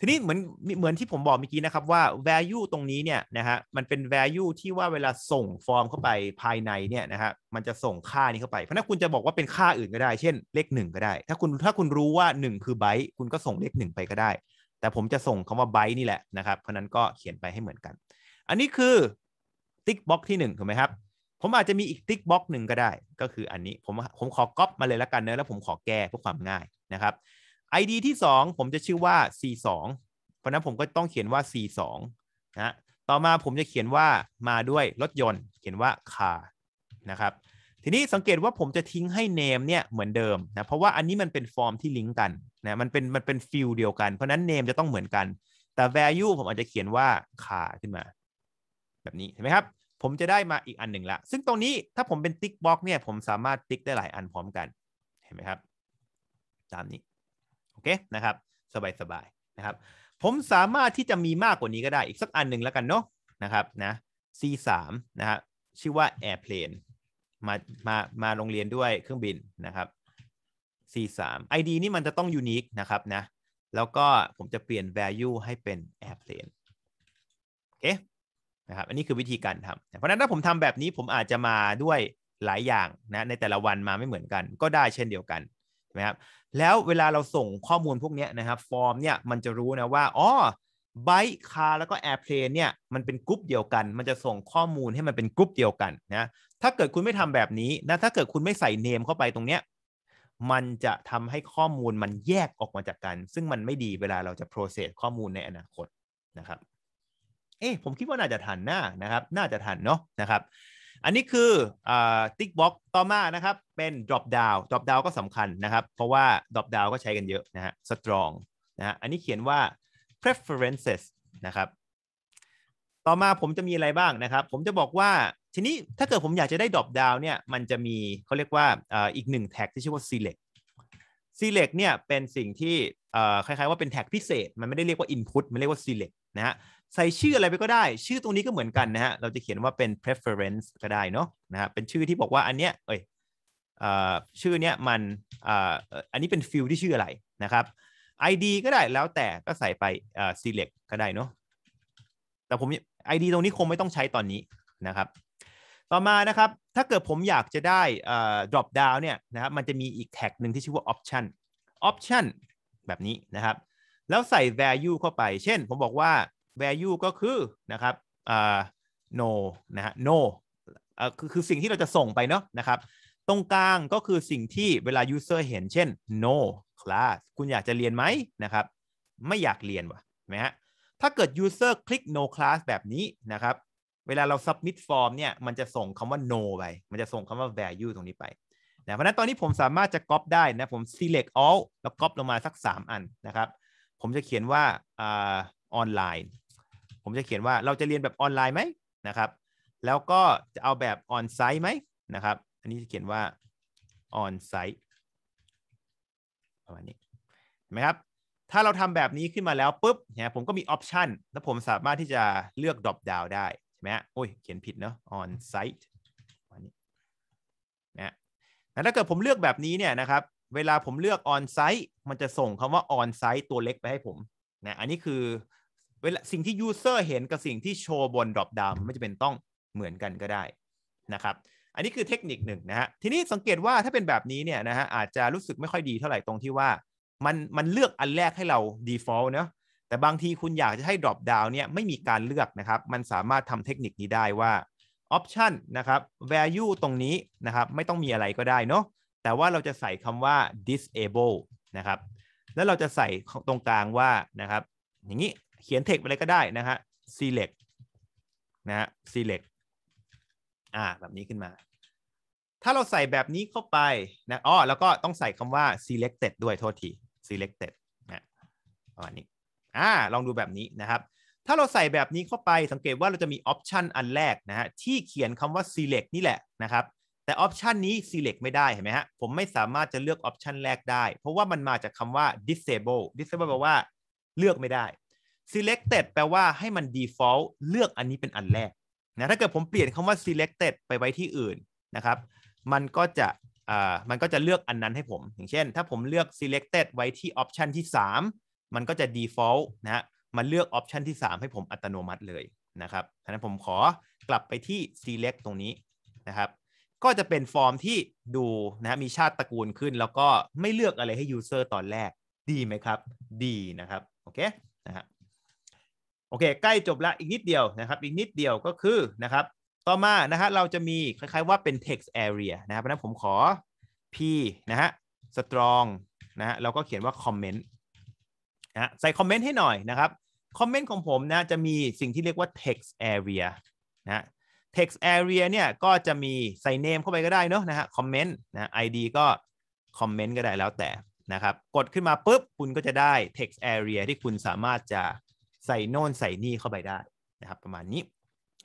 ทีนี้เหมือนเหมือนที่ผมบอกเมื่อกี้นะครับว่า value ตรงนี้เนี่ยนะฮะมันเป็น value ที่ว่าเวลาส่งฟอร์มเข้าไปภายในเนี่ยนะฮะมันจะส่งค่านี้เข้าไป เพราะนั้นคุณจะบอกว่าเป็นค่าอื่นก็ได้ เช่นเลขหนึ่งก็ได้ ถ้าคุณถ้าคุณรู้ว่า 1 คือไบต์คุณก็ส่งเลขหนึ่งไปก็ได้ แต่ผมจะส่งคำว่าไบต์นี่แหละนะครับเพราะนั้นก็เขียนไปให้เหมือนกัน อันนี้คือติ๊กบ็อกที่1ถูกไหมครับผมอาจจะมีอีกติ๊กบ็อกหนึ่งก็ได้ ก็คืออันนี้ผมผมขอก๊อปมาเลยละกันเนะแล้วผมขอแก้เพื่อความง่ายนะครับ ID ที่ 2 ผมจะชื่อว่า C2 เพราะนั้นผมก็ต้องเขียนว่า C2 นะ ต่อมาผมจะเขียนว่ามาด้วยรถยนต์ เขียนว่า car นะครับ ทีนี้สังเกตว่าผมจะทิ้งให้ name เนี่ยเหมือนเดิมนะ เพราะว่าอันนี้มันเป็นฟอร์มที่ลิงก์กันนะ มันเป็นมันเป็นฟิลเดียวกัน เพราะนั้น name จะต้องเหมือนกัน แต่ value ผมอาจจะเขียนว่า car ขึ้นมา แบบนี้เห็นไหมครับ ผมจะได้มาอีกอันหนึ่งละซึ่งตรงนี้ถ้าผมเป็นติ๊กบ็อกเนี่ยผมสามารถติ๊กได้หลายอันพร้อมกัน เห็นไหมครับ ตามนี้โอเคนะครับ สบายๆนะครับ ผมสามารถที่จะมีมากกว่านี้ก็ได้อีกสักอันหนึ่งแล้วกันเนาะนะครับนะ C3 นะฮะชื่อว่า Airplane มามามาโรงเรียนด้วยเครื่องบินนะครับ C3 ID นี่มันจะต้องยูนิคนะครับนะ แล้วก็ผมจะเปลี่ยน value ให้เป็น Airplane โอเคนะครับอันนี้คือวิธีการทำเพราะฉะนั้นถ้าผมทำแบบนี้ผมอาจจะมาด้วยหลายอย่างนะ ในแต่ละวันมาไม่เหมือนกัน ก็ได้เช่นเดียวกันใช่ครับแล้วเวลาเราส่งข้อมูลพวกนี้นะครับฟอร์มเนี่ยมันจะรู้นะว่าอ๋อไบค์คาร์แล้วก็แอร์เพลนเนี่ยมันเป็นกรุ๊ปเดียวกันมันจะส่งข้อมูลให้มันเป็นกรุ๊ปเดียวกันนะถ้าเกิดคุณไม่ทำแบบนี้นะถ้าเกิดคุณไม่ใส่เนมเข้าไปตรงเนี้ยมันจะทำให้ข้อมูลมันแยกออกมาจากกันซึ่งมันไม่ดีเวลาเราจะโปรเซสข้อมูลในอนาคตนะครับเอ๊ผมคิดว่าน่าจะทันหน้านะครับ น่าจะทันเนาะนะครับอันนี้คือติ๊กบ็อกต่อมานะครับเป็น drop down drop down ก็สำคัญนะครับ เพราะว่า drop down ก็ใช้กันเยอะนะฮะ strong นะฮะอันนี้เขียนว่า preferences นะครับต่อมาผมจะมีอะไรบ้างนะครับ ผมจะบอกว่าทีนี้ถ้าเกิดผมอยากจะได้ดรอปดาวเนี่ยมันจะมีเขาเรียกว่าอีกหนึ่งแท็กที่ชื่อว่า select select เนี่ยเป็นสิ่งที่คล้ายๆว่าเป็นแท็กพิเศษ มันไม่ได้เรียกว่า input มันเรียกว่า select นะฮะใส่ชื่ออะไรไปก็ได้ ชื่อตรงนี้ก็เหมือนกันนะฮะเราจะเขียนว่าเป็น preference ก็ได้เนาะนะฮะเป็นชื่อที่บอกว่าอันเนี้ยเอ้ยชื่อเนี้ยมันอันนี้เป็นฟิลที่ชื่ออะไรนะครับ ID ก็ได้แล้วแต่ก็ใส่ไป select ก็ได้เนาะแต่ผม ID ตรงนี้คงไม่ต้องใช้ตอนนี้นะครับ ต่อมานะครับถ้าเกิดผมอยากจะได้ drop down เนี่ยนะครับมันจะมีอีกแท็กหนึ่งที่ชื่อว่า option option แบบนี้นะครับ แล้วใส่ value เข้าไป เช่น ผมบอกว่า value ก็คือนะครับอ่า no นะฮะ no คือคือสิ่งที่เราจะส่งไปเนาะนะครับ ตรงกลางก็คือสิ่งที่เวลา user เห็นเช่น no class คุณอยากจะเรียนไหมนะครับ ไม่อยากเรียนวะนะฮะถ้าเกิด user คลิก no class แบบนี้นะครับ เวลาเรา submit form เนี่ย มันจะส่งคำว่า no ไป มันจะส่งคำว่า value ตรงนี้ไปนะเพราะนั้นตอนนี้ผมสามารถจะก๊อปได้นะผม select all แล้วก๊อปลงมาสัก 3 อันนะครับผมจะเขียนว่าออนไลน์ผมจะเขียนว่าเราจะเรียนแบบออนไลน์ไหมนะครับ แล้วก็จะเอาแบบออนไซต์ไหมนะครับอันนี้จะเขียนว่าออนไซต์ประมาณนี้เห็นไหมครับถ้าเราทำแบบนี้ขึ้นมาแล้วปุ๊บเนี่ยผมก็มีออปชันแล้วผมสามารถที่จะเลือกดรอปดาวได้ใช่ไหมโอ้ยเขียนผิดเนาะออนไซต์วันนี้นะแล้วถ้าเกิดผมเลือกแบบนี้เนี่ยนะครับ เวลาผมเลือกออนไซต์มันจะส่งคำว่าออนไซต์ตัวเล็กไปให้ผมนะอันนี้คือเวลาสิ่งที่ยูเซอร์เห็นกับสิ่งที่โชว์บนดรอปดาวมันไม่จะเป็นต้องเหมือนกันก็ได้นะครับ อันนี้คือเทคนิคหนึ่งนะฮะ ทีนี้สังเกตว่าถ้าเป็นแบบนี้เนี่ยนะฮะอาจจะรู้สึกไม่ค่อยดีเท่าไหร่ตรงที่ว่า มันมันเลือกอันแรกให้เรา default เนาะแต่บางทีคุณอยากจะให้ drop down เนี่ยไม่มีการเลือกนะครับ มันสามารถทำเทคนิคนี้ได้ว่า option นะครับ value ตรงนี้นะครับไม่ต้องมีอะไรก็ได้เนาะ แต่ว่าเราจะใส่คำว่า disable นะครับ แล้วเราจะใส่ตรงกลางว่านะครับอย่างนี้เขียนเทคอะไรก็ได้นะฮะ select นะฮะ select อ่าแบบนี้ขึ้นมา ถ้าเราใส่แบบนี้เข้าไปนะอ๋อแล้วก็ต้องใส่คำว่า selected ด้วยโทษที selected นะประมาณนี้อ่าลองดูแบบนี้นะครับ ถ้าเราใส่แบบนี้เข้าไปสังเกตว่า เราจะมี option อันแรกนะฮะที่เขียนคำว่า select นี่แหละนะครับ แต่ option นี้ select ไม่ได้เห็นไหมฮะ ผมไม่สามารถจะเลือก option แรกได้ เพราะว่ามันมาจากคำว่า disable disable แปลว่าเลือกไม่ได้ selected แปลว่าให้มัน default เลือกอันนี้เป็นอันแรกนะถ้าเกิดผมเปลี่ยนคำว่า selected ไปไว้ที่อื่นนะครับมันก็จะอ่ามันก็จะเลือกอันนั้นให้ผม อย่างเช่น ถ้าผมเลือก selected ไว้ที่ option ที่3 มันก็จะ default นะฮะมันเลือก option ที่3 ให้ผมอัตโนมัติเลยนะครับฉะนั้นผมขอกลับไปที่ select ตรงนี้นะครับ ก็จะเป็นฟอร์มที่ดูนะมีชาติตระกูลขึ้นแล้วก็ไม่เลือกอะไรให้ user ตอนแรกดีไหมครับ ดีนะครับโอเคนะฮะโอเคใกล้จบละอีกนิดเดียวนะครับอีกนิดเดียวก็คือนะครับต่อมานะฮะเราจะมีคล้ายๆว่าเป็น text area นะครับเพราะนั้นผมขอ p นะฮะ strong นะฮะเราก็เขียนว่า comment นะใส่ comment ให้หน่อยนะครับ comment ของผมนะจะมีสิ่งที่เรียกว่า text area นะ text area เนี่ยก็จะมีใส่ name เข้าไปก็ได้เนาะนะฮะ comment นะ id ก็ comment ก็ได้แล้วแต่นะครับกดขึ้นมาปุ๊บคุณก็จะได้ text area ที่คุณสามารถจะใส่โน่นใส่นี่เข้าไปได้นะครับ ประมาณนี้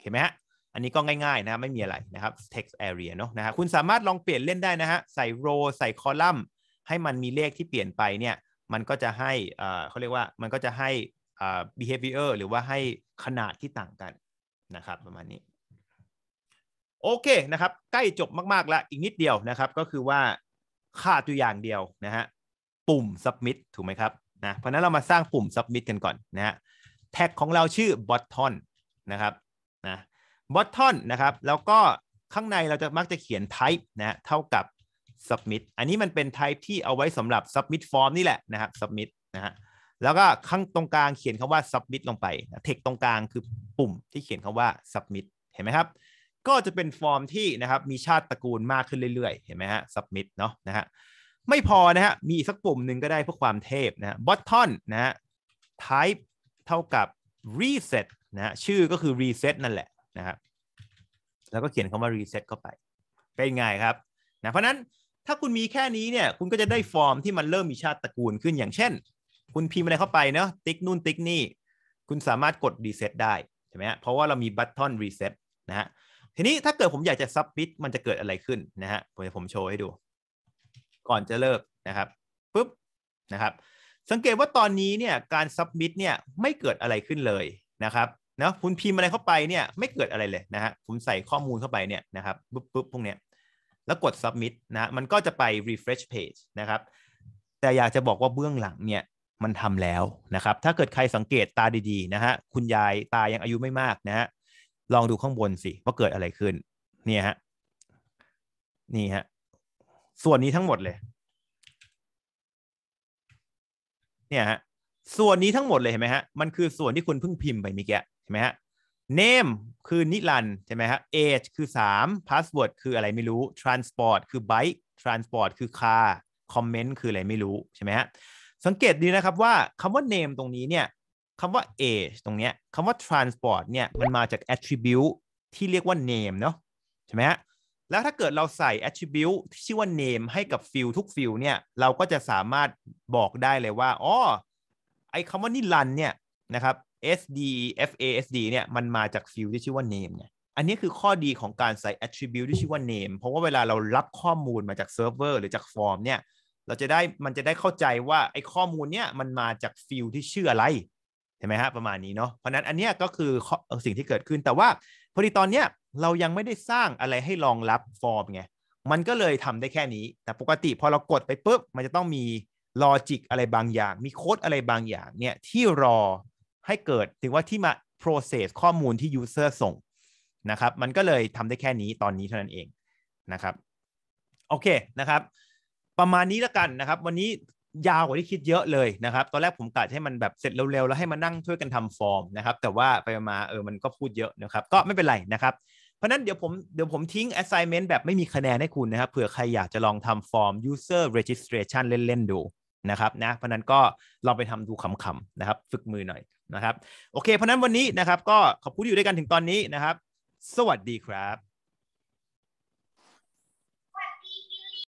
เห็นไหมฮะอันนี้ก็ง่ายๆนะไม่มีอะไรนะครับ text area เนาะนะฮะคุณสามารถลองเปลี่ยนเล่นได้นะฮะใส่ row ใส่ column ให้มันมีเลขที่เปลี่ยนไปเนี่ยมันก็จะให้เขาเรียกว่ามันก็จะให้ behavior หรือว่าให้ขนาดที่ต่างกันนะครับ ประมาณนี้โอเคนะครับใกล้จบมากๆแล้วอีกนิดเดียวนะครับก็คือว่าค่าตัวอย่างเดียวนะฮะปุ่ม submit ถูกไหมครับนะเพราะนั้นเรามาสร้างปุ่ม submit กันก่อนนะฮะแท็กของเราชื่อบอททอนนะครับ นะบอททอนนะครับแล้วก็ข้างในเราจะมักจะเขียน type นะเท่ากับ submit อันนี้มันเป็น type ที่เอาไว้สำหรับ submit form นี่แหละนะครับ submit นะฮะแล้วก็ข้างตรงกลางเขียนคำว่า submit ลงไปเทคตรงกลางคือปุ่มที่เขียนคำว่า submit เห็นไหมครับก็จะเป็นฟอร์มที่นะครับมีชาติตระกูลมากขึ้นเรื่อยๆเห็นไหมฮะ submit เนาะนะฮะไม่พอนะฮะมีสักปุ่มหนึ่งก็ได้เพื่อความเทพนะฮะ button นะฮะ type เท่ากับ reset นะฮะชื่อก็คือ reset นั่นแหละนะครับแล้วก็เขียนคาว่า reset เข้าไป เป็นไงครับนะเพราะนั้นถ้าคุณมีแค่นี้เนี่ยคุณก็จะได้ฟอร์มที่มันเริ่มมีชาติตระกูลขึ้นอย่างเช่น คุณพิมพ์อะไรเข้าไปเนาะติ๊กนู่นติ๊กนี่คุณสามารถกด reset ได้ใช่ไหมฮะเพราะว่าเรามีบัตทอน reset นะฮะทีนี้ถ้าเกิดผมอยากจะ submit มันจะเกิดอะไรขึ้นนะฮะผมผมโชว์ให้ดู ก่อนจะเลิกนะครับปุ๊บนะครับสังเกตว่าตอนนี้เนี่ยการซับมิดเนี่ยไม่เกิดอะไรขึ้นเลยนะครับนะคุณพิมพ์อะไรเข้าไปเนี่ยไม่เกิดอะไรเลยนะฮะผมใส่ข้อมูลเข้าไปเนี่ยนะครับปุ๊บปุ๊บพวกเนี้ย แล้วกดสับมิดนะ มันก็จะไป refresh page นะครับแต่อยากจะบอกว่าเบื้องหลังเนี่ยมันทำแล้วนะครับ ถ้าเกิดใครสังเกตตาดีๆนะฮะคุณยายตายังอายุไม่มากนะฮะลองดูข้างบนสิว่าเกิดอะไรขึ้นเนี่ยฮะนี่ฮะส่วนนี้ทั้งหมดเลยเนี่ยฮะส่วนนี้ทั้งหมดเลยเห็นไหมฮะมันคือส่วนที่คุณเพิ่งพิมพ์ไปเมื่อกี้เห็นไหมฮะ name คือ นิรันใช่ไหมฮะ age คือ 3 password คืออะไรไม่รู้ transport คือ bike transport คือ car comment คืออะไรไม่รู้ใช่ไหมฮะสังเกตดีนะครับว่าคำว่า name ตรงนี้เนี่ยคำว่า age ตรงเนี้ยคำว่า transport เนี่ยมันมาจาก attribute ที่เรียกว่า name เนาะใช่ไหมฮะแล้วถ้าเกิดเราใส่ attribute ที่ชื่อว่า name ให้กับฟิลทุกฟิลเนี่ยเราก็จะสามารถบอกได้เลยว่าอ๋อไอคำว่านี่ r ันเนี่ยนะครับ sd fasd เนี่ยมันมาจากฟิลที่ชื่อว่า name เนี่ยอันนี้คือข้อดีของการใส่ attribute ที่ชื่อว่า name เพราะว่าเวลาเรารับข้อมูลมาจากเซิร์ฟเวอร์หรือจากฟอร์มเนี่ยเราจะได้มันจะได้เข้าใจว่าไอข้อมูลเนี่ยมันมาจากฟิลที่ชื่ออะไรใช่ไหมฮะประมาณนี้เนาะเพราะนั้นอันเนี้ยก็คือสิ่งที่เกิดขึ้นแต่ว่าพอดีตอนเนี้ยเรายังไม่ได้สร้างอะไรให้รองรับฟอร์มไง มันก็เลยทำได้แค่นี้ แต่ปกติพอเรากดไปปุ๊บ มันจะต้องมีลอจิกอะไรบางอย่าง มีโค้ดอะไรบางอย่างเนี่ยที่รอให้เกิด ถึงว่าที่มา process ข้อมูลที่ user ส่งนะครับ มันก็เลยทำได้แค่นี้ตอนนี้เท่านั้นเองนะครับ โอเคนะครับ ประมาณนี้แล้วกันนะครับ วันนี้ยาวกว่าที่คิดเยอะเลยนะครับ ตอนแรกผมกะให้มันแบบเสร็จเร็วๆแล้วให้มานั่งช่วยกันทำฟอร์มนะครับ แต่ว่าไปมาเออ มันก็พูดเยอะนะครับ ก็ไม่เป็นไรนะครับเพราะนั้นเดี๋ยวผมเดี๋ยวผมทิ้ง assignment แบบไม่มีคะแนนให้คุณนะครับเผื่อใครอยากจะลองทำฟอร์ม user registration เล่น ๆ ดูนะครับนะเพราะนั้นก็ลองไปทำดูขำๆนะครับ ฝึกมือหน่อยนะครับ โอเค เพราะนั้นวันนี้นะครับก็ขอบคุณอยู่ด้วยกันถึงตอนนี้นะครับ สวัสดีครับ